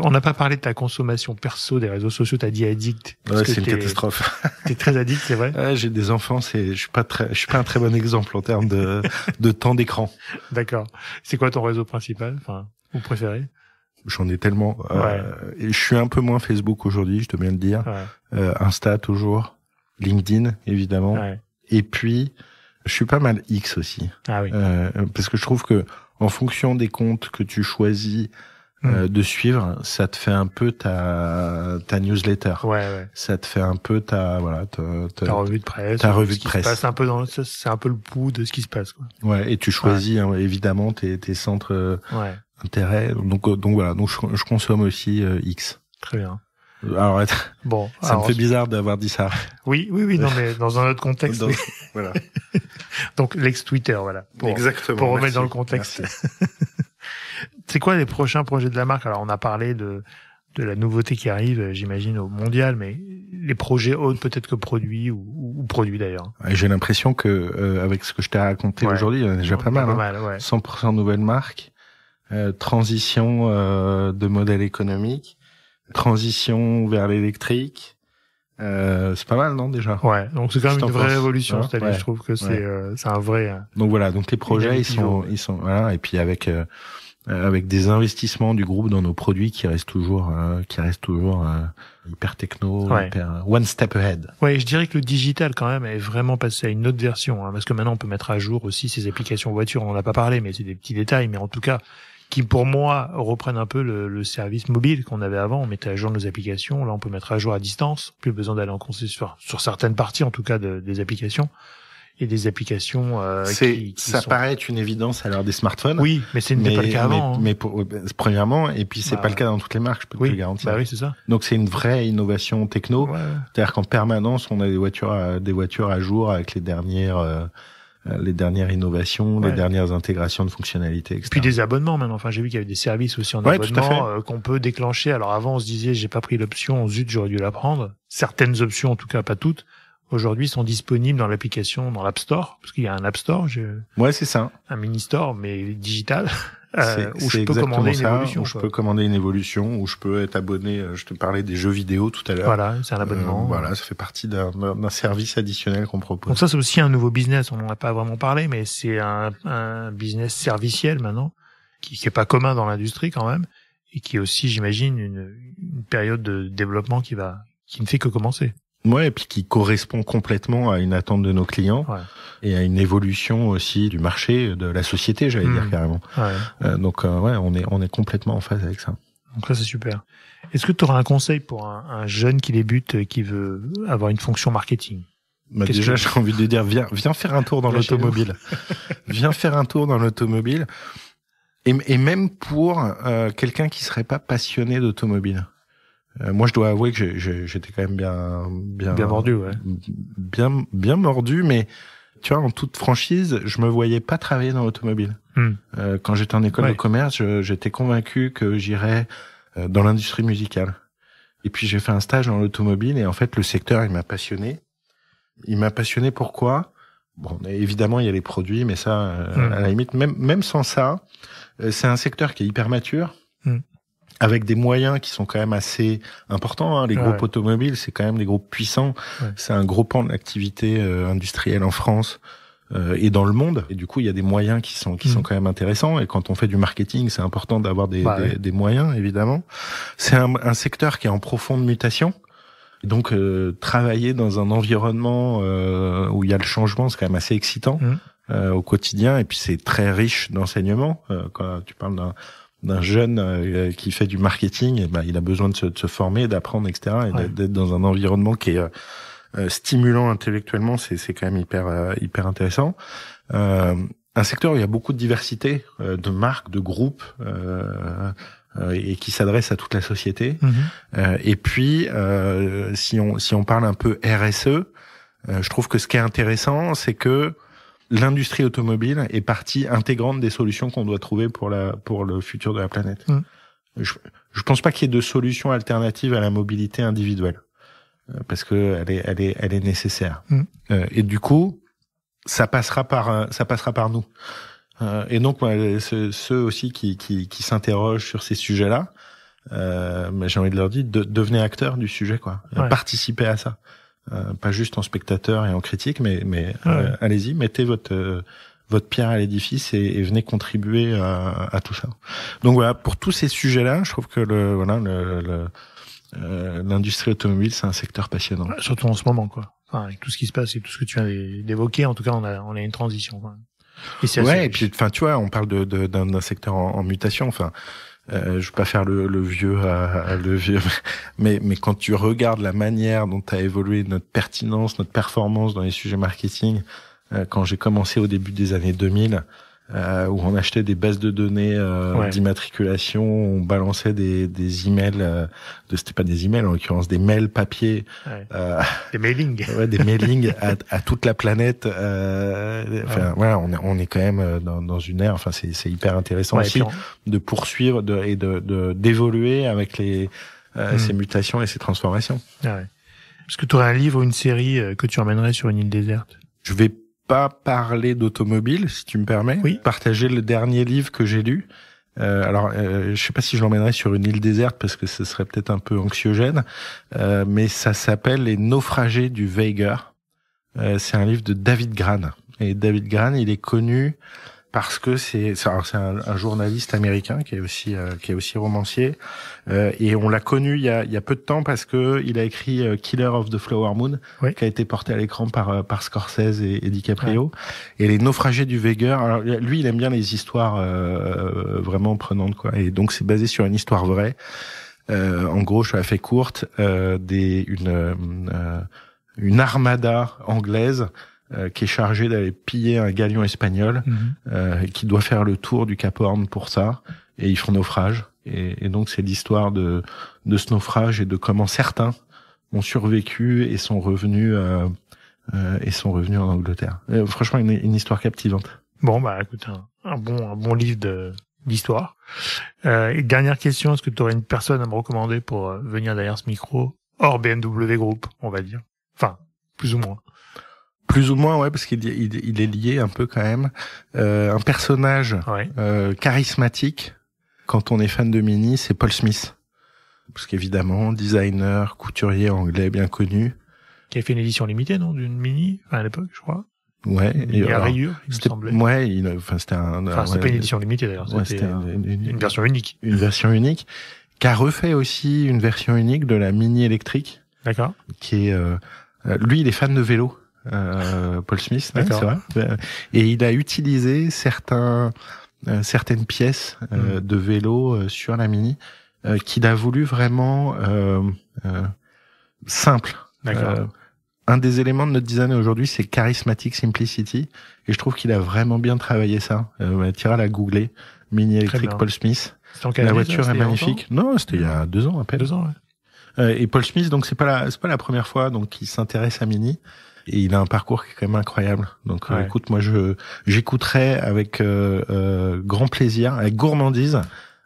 On n'a pas parlé de ta consommation perso des réseaux sociaux. T'as dit addict. Ouais, c'est une catastrophe. T'es très addict, c'est vrai. Ouais, j'ai des enfants. C'est, je suis pas très, je suis pas un très bon exemple en termes de, de temps d'écran. D'accord. C'est quoi ton réseau principal, enfin, ou préféré J'en ai tellement. Euh, ouais. je suis un peu moins Facebook aujourd'hui, je dois bien le dire. Euh, Insta toujours, LinkedIn évidemment. Et puis, je suis pas mal X aussi. Ah oui. Euh, parce que je trouve que en fonction des comptes que tu choisis euh, hmm. de suivre, ça te fait un peu ta ta newsletter. Ouais, ouais. Ça te fait un peu ta voilà ta, revue de presse. Ta revue de presse. un peu dans c'est un peu le pouls de ce qui se passe. Quoi. Ouais. Et tu choisis hein, évidemment tes tes centres d'intérêt, euh, Donc euh, donc voilà. Donc je, consomme aussi X. Très bien. Alors, bon, ça me fait bizarre d'avoir dit ça. Oui, oui, oui, non, mais dans un autre contexte. voilà. Donc l'ex-Twitter, voilà. Pour, Exactement. Pour remettre dans le contexte. C'est quoi les prochains projets de la marque Alors, on a parlé de de la nouveauté qui arrive, euh, j'imagine, au mondial, mais les projets autres peut-être que produits ou, produits d'ailleurs. J'ai l'impression que euh, avec ce que je t'ai raconté aujourd'hui, il y en a déjà pas, mal. Pas mal hein. ouais. 100% nouvelle marque euh, transition de modèle économique, transition vers l'électrique. Euh, c'est pas mal, non déjà Ouais, donc c'est quand même une vraie révolution, évolution. je trouve que c'est euh, c'est un vrai. Euh, donc voilà, donc les projets ils sont ils sont voilà et puis avec euh, avec des investissements du groupe dans nos produits qui restent toujours qui restent toujours hyper techno, hyper one step ahead. Ouais, je dirais que le digital quand même est vraiment passé à une autre version hein, parce que maintenant on peut mettre à jour aussi ces applications voiture. On n'en a pas parlé, mais c'est des petits détails. Mais en tout cas, qui pour moi reprennent un peu le, service mobile qu'on avait avant. On mettait à jour nos applications, là on peut mettre à jour à distance, plus besoin d'aller en concession sur certaines parties en tout cas de, des applications et des applications. Euh, qui, ça paraît être une évidence à l'heure des smartphones. Oui, mais c'est pas le cas avant. Hein. Mais, euh, premièrement, et puis c'est bah pas le cas dans toutes les marques, je peux te le garantir. Bah oui, c'est ça. Donc c'est une vraie innovation techno. C'est-à-dire qu'en permanence, on a des voitures, à, des voitures à jour avec les dernières. Euh, euh, les dernières innovations, les dernières intégrations de fonctionnalités, Puis des abonnements maintenant. Enfin, j'ai vu qu'il y avait des services aussi en abonnement euh, qu'on peut déclencher. Alors avant, on se disait, j'ai pas pris l'option, zut, j'aurais dû la prendre. Certaines options, en tout cas pas toutes aujourd'hui sont disponibles dans l'application, dans l'App Store, parce qu'il y a un App Store. Je... Ouais, c'est ça. Un mini store, mais digital. Euh, où je peux commander une évolution. Où je peux commander une évolution, où je peux être abonné. Euh, je te parlais des jeux vidéo tout à l'heure. Voilà, c'est un euh, abonnement. voilà, ça fait partie d'un service additionnel qu'on propose. Donc ça, c'est aussi un nouveau business. On n'en a pas vraiment parlé, mais c'est un, un, business serviciel maintenant, qui, n'est est pas commun dans l'industrie quand même, et qui est aussi, j'imagine, une, une période de développement qui va, qui ne fait que commencer. Ouais, et puis qui correspond complètement à une attente de nos clients et à une évolution aussi du marché, de la société, j'allais dire hmm. carrément. Euh, donc euh, ouais, on est on est complètement en phase avec ça. Donc ça c'est super. Est-ce que tu auras un conseil pour un, jeune qui débute et euh, qui veut avoir une fonction marketing bah, Déjà, j'ai envie de dire viens viens faire un tour dans l'automobile. viens faire un tour dans l'automobile. Et, même pour quelqu'un qui serait pas passionné d'automobile. Euh, moi, je dois avouer que j'étais quand même bien, bien, mordu, ouais. bien, bien mordu, mais tu vois, en toute franchise, je me voyais pas travailler dans l'automobile. Hmm. Euh, quand j'étais en école de commerce, j'étais convaincu que j'irais euh, dans l'industrie musicale. Et puis j'ai fait un stage dans l'automobile et en fait le secteur il m'a passionné. Il m'a passionné pourquoi Bon, évidemment il y a les produits, mais ça euh, hmm. à la limite même même sans ça, c'est un secteur qui est hyper mature. Hmm avec des moyens qui sont quand même assez importants. Hein. Les groupes automobiles, c'est quand même des groupes puissants. C'est un gros pan de l'activité euh, industrielle en France euh, et dans le monde. Et du coup, il y a des moyens qui sont qui mm. sont quand même intéressants. Et quand on fait du marketing, c'est important d'avoir des, bah des, moyens, évidemment. C'est un, un, secteur qui est en profonde mutation. donc, euh, travailler dans un environnement où il y a le changement, c'est quand même assez excitant mm. au quotidien. Et puis, c'est très riche d'enseignements. quand tu parles d'un d'un jeune euh, euh, qui fait du marketing, eh ben, il a besoin de se, de se former, d'apprendre, etc. Et d'être dans un environnement qui est euh, stimulant intellectuellement, c'est c'est quand même hyper hyper intéressant. un secteur où il y a beaucoup de diversité de marques, de groupes. et qui s'adresse à toute la société. Mhm. et puis, si on si on parle un peu RSE, je trouve que ce qui est intéressant, c'est que l'industrie automobile est partie intégrante des solutions qu'on doit trouver pour la pour le futur de la planète. Mm. Je, ne pense pas qu'il y ait de solution alternative à la mobilité individuelle euh, parce que elle est elle est elle est nécessaire. Mm. Euh, et du coup, ça passera par ça passera par nous. Euh, et donc ceux, aussi qui qui, qui s'interrogent sur ces sujets-là, j'ai envie de leur dire de, devenez acteurs du sujet quoi, participez à ça. Euh, pas juste en spectateur et en critique, mais, mais euh, allez-y, mettez votre euh, votre pierre à l'édifice et, venez contribuer à, à, tout ça. Donc voilà, pour tous ces sujets-là, je trouve que le voilà l'industrie le, automobile, c'est un secteur passionnant. surtout en ce moment, quoi. Enfin, avec tout ce qui se passe et tout ce que tu as évoqué, en tout cas, on a, on a une transition. Et ouais, et puis, enfin, tu vois, on parle de d'un secteur en, en, mutation. Enfin, euh, je veux pas faire le, vieux, à le vieux, mais quand tu regardes la manière dont a évolué notre pertinence, notre performance dans les sujets marketing, euh, quand j'ai commencé au début des années 2000, euh, où on achetait des bases de données euh, d'immatriculation, on balançait des, des emails, euh, de c'était pas des emails en l'occurrence, des mails papier, euh, des mailings, ouais, des mailings à, toute la planète. Euh, enfin voilà, on est, on est quand même dans, dans une ère. Enfin c'est, hyper intéressant aussi de poursuivre et de, d'évoluer avec les hmm. ces mutations et ces transformations. Ah Est-ce que tu aurais un livre ou une série que tu emmènerais sur une île déserte Je vais pas parler d'automobile, si tu me permets. Oui. Partager le dernier livre que j'ai lu. Euh, alors, euh, je sais pas si je l'emmènerai sur une île déserte parce que ce serait peut-être un peu anxiogène, euh, mais ça s'appelle Les naufragés du Veiger. c'est un livre de David Gran. Et David Gran, il est connu parce que c'est c'est un, journaliste américain qui est aussi euh, qui est aussi romancier euh, et on l'a connu il y a il y a peu de temps parce que il a écrit euh, Killer of the Flower Moon qui a été porté à l'écran par par Scorsese et, Eddie DiCaprio et les naufragés du Vega lui il aime bien les histoires vraiment prenantes quoi et donc c'est basé sur une histoire vraie en gros je la fais courte des une une armada anglaise euh, qui est chargé d'aller piller un galion espagnol, mhm. euh, qui doit faire le tour du Cap Horn pour ça, et ils font naufrage. Et, donc c'est l'histoire de, ce naufrage et de comment certains ont survécu et sont revenus euh, et sont revenus en Angleterre. franchement, une, une, histoire captivante. Bon bah écoute, un, bon un bon livre de d'histoire. dernière question, est-ce que tu aurais une personne à me recommander pour venir derrière ce micro hors BMW Group, on va dire, enfin plus ou moins. Plus ou moins, ouais, parce qu'il il, est lié un peu quand même. Euh, un personnage euh, charismatique, quand on est fan de Mini, c'est Paul Smith. Parce qu'évidemment, designer, couturier anglais bien connu. Qui a fait une édition limitée, non D'une Mini, à l'époque, je crois. Ouais, il y a il semblait. Ouais, il, enfin, c'était un. Enfin, c'était pas une édition limitée d'ailleurs. c'était une, version unique. Une version unique, qui a refait aussi une version unique de la Mini électrique. D'accord. Qui est, euh, euh, lui, il est fan de vélo. Euh, Paul Smith, d'accord. Euh, et il a utilisé certains, euh, certaines pièces mm. de vélo sur la Mini qu'il a voulu vraiment simple. un des éléments de notre design aujourd'hui, c'est charismatic simplicity, et je trouve qu'il a vraiment bien travaillé ça. Euh, Tira l'a googler Mini électrique Paul Smith. La voiture est magnifique. Non, c'était il y a deux ans à peine. Deux ans. et Paul Smith, donc c'est pas la, c'est pas la première fois donc il s'intéresse à Mini il a un parcours qui est quand même incroyable. Donc euh, écoute, moi je j'écouterai avec euh, euh, grand plaisir, avec gourmandise,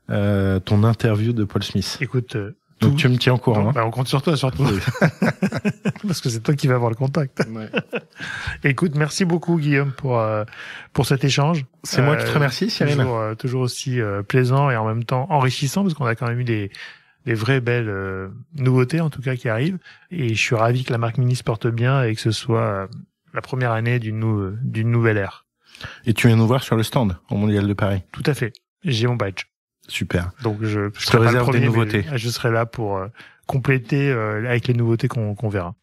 ton interview de Paul Smith. Écoute. Donc tu me tiens au courant. Bah, hein. on compte sur toi surtout. Parce que c'est toi qui vas avoir le contact. Écoute, merci beaucoup Guillaume pour pour cet échange. C'est moi qui te remercie Cyril. Toujours, toujours aussi plaisant et en même temps enrichissant parce qu'on a quand même eu des des vraies belles euh, nouveautés en tout cas qui arrivent. Et je suis ravi que la marque Mini se porte bien et que ce soit euh, la première année d'une euh, d'une nouvelle ère. Et tu viens nous voir sur le stand au Mondial de Paris. Tout à fait. J'ai mon badge. Super. Donc je, te réserve nouveautés. Je, serai là pour compléter avec les nouveautés qu'on verra.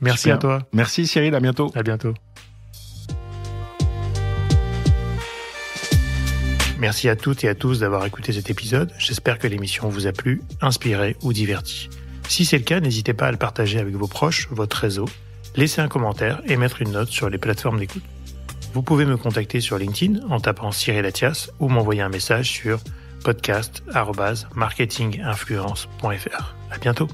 Merci à toi. Merci Cyril, à bientôt. À bientôt. Merci à toutes et à tous d'avoir écouté cet épisode. J'espère que l'émission vous a plu, inspiré ou diverti. Si c'est le cas, n'hésitez pas à le partager avec vos proches, votre réseau, laisser un commentaire et mettre une note sur les plateformes d'écoute. Vous pouvez me contacter sur LinkedIn en tapant Cyril Atias ou m'envoyer un message sur podcast.marketinginfluence.fr. À bientôt!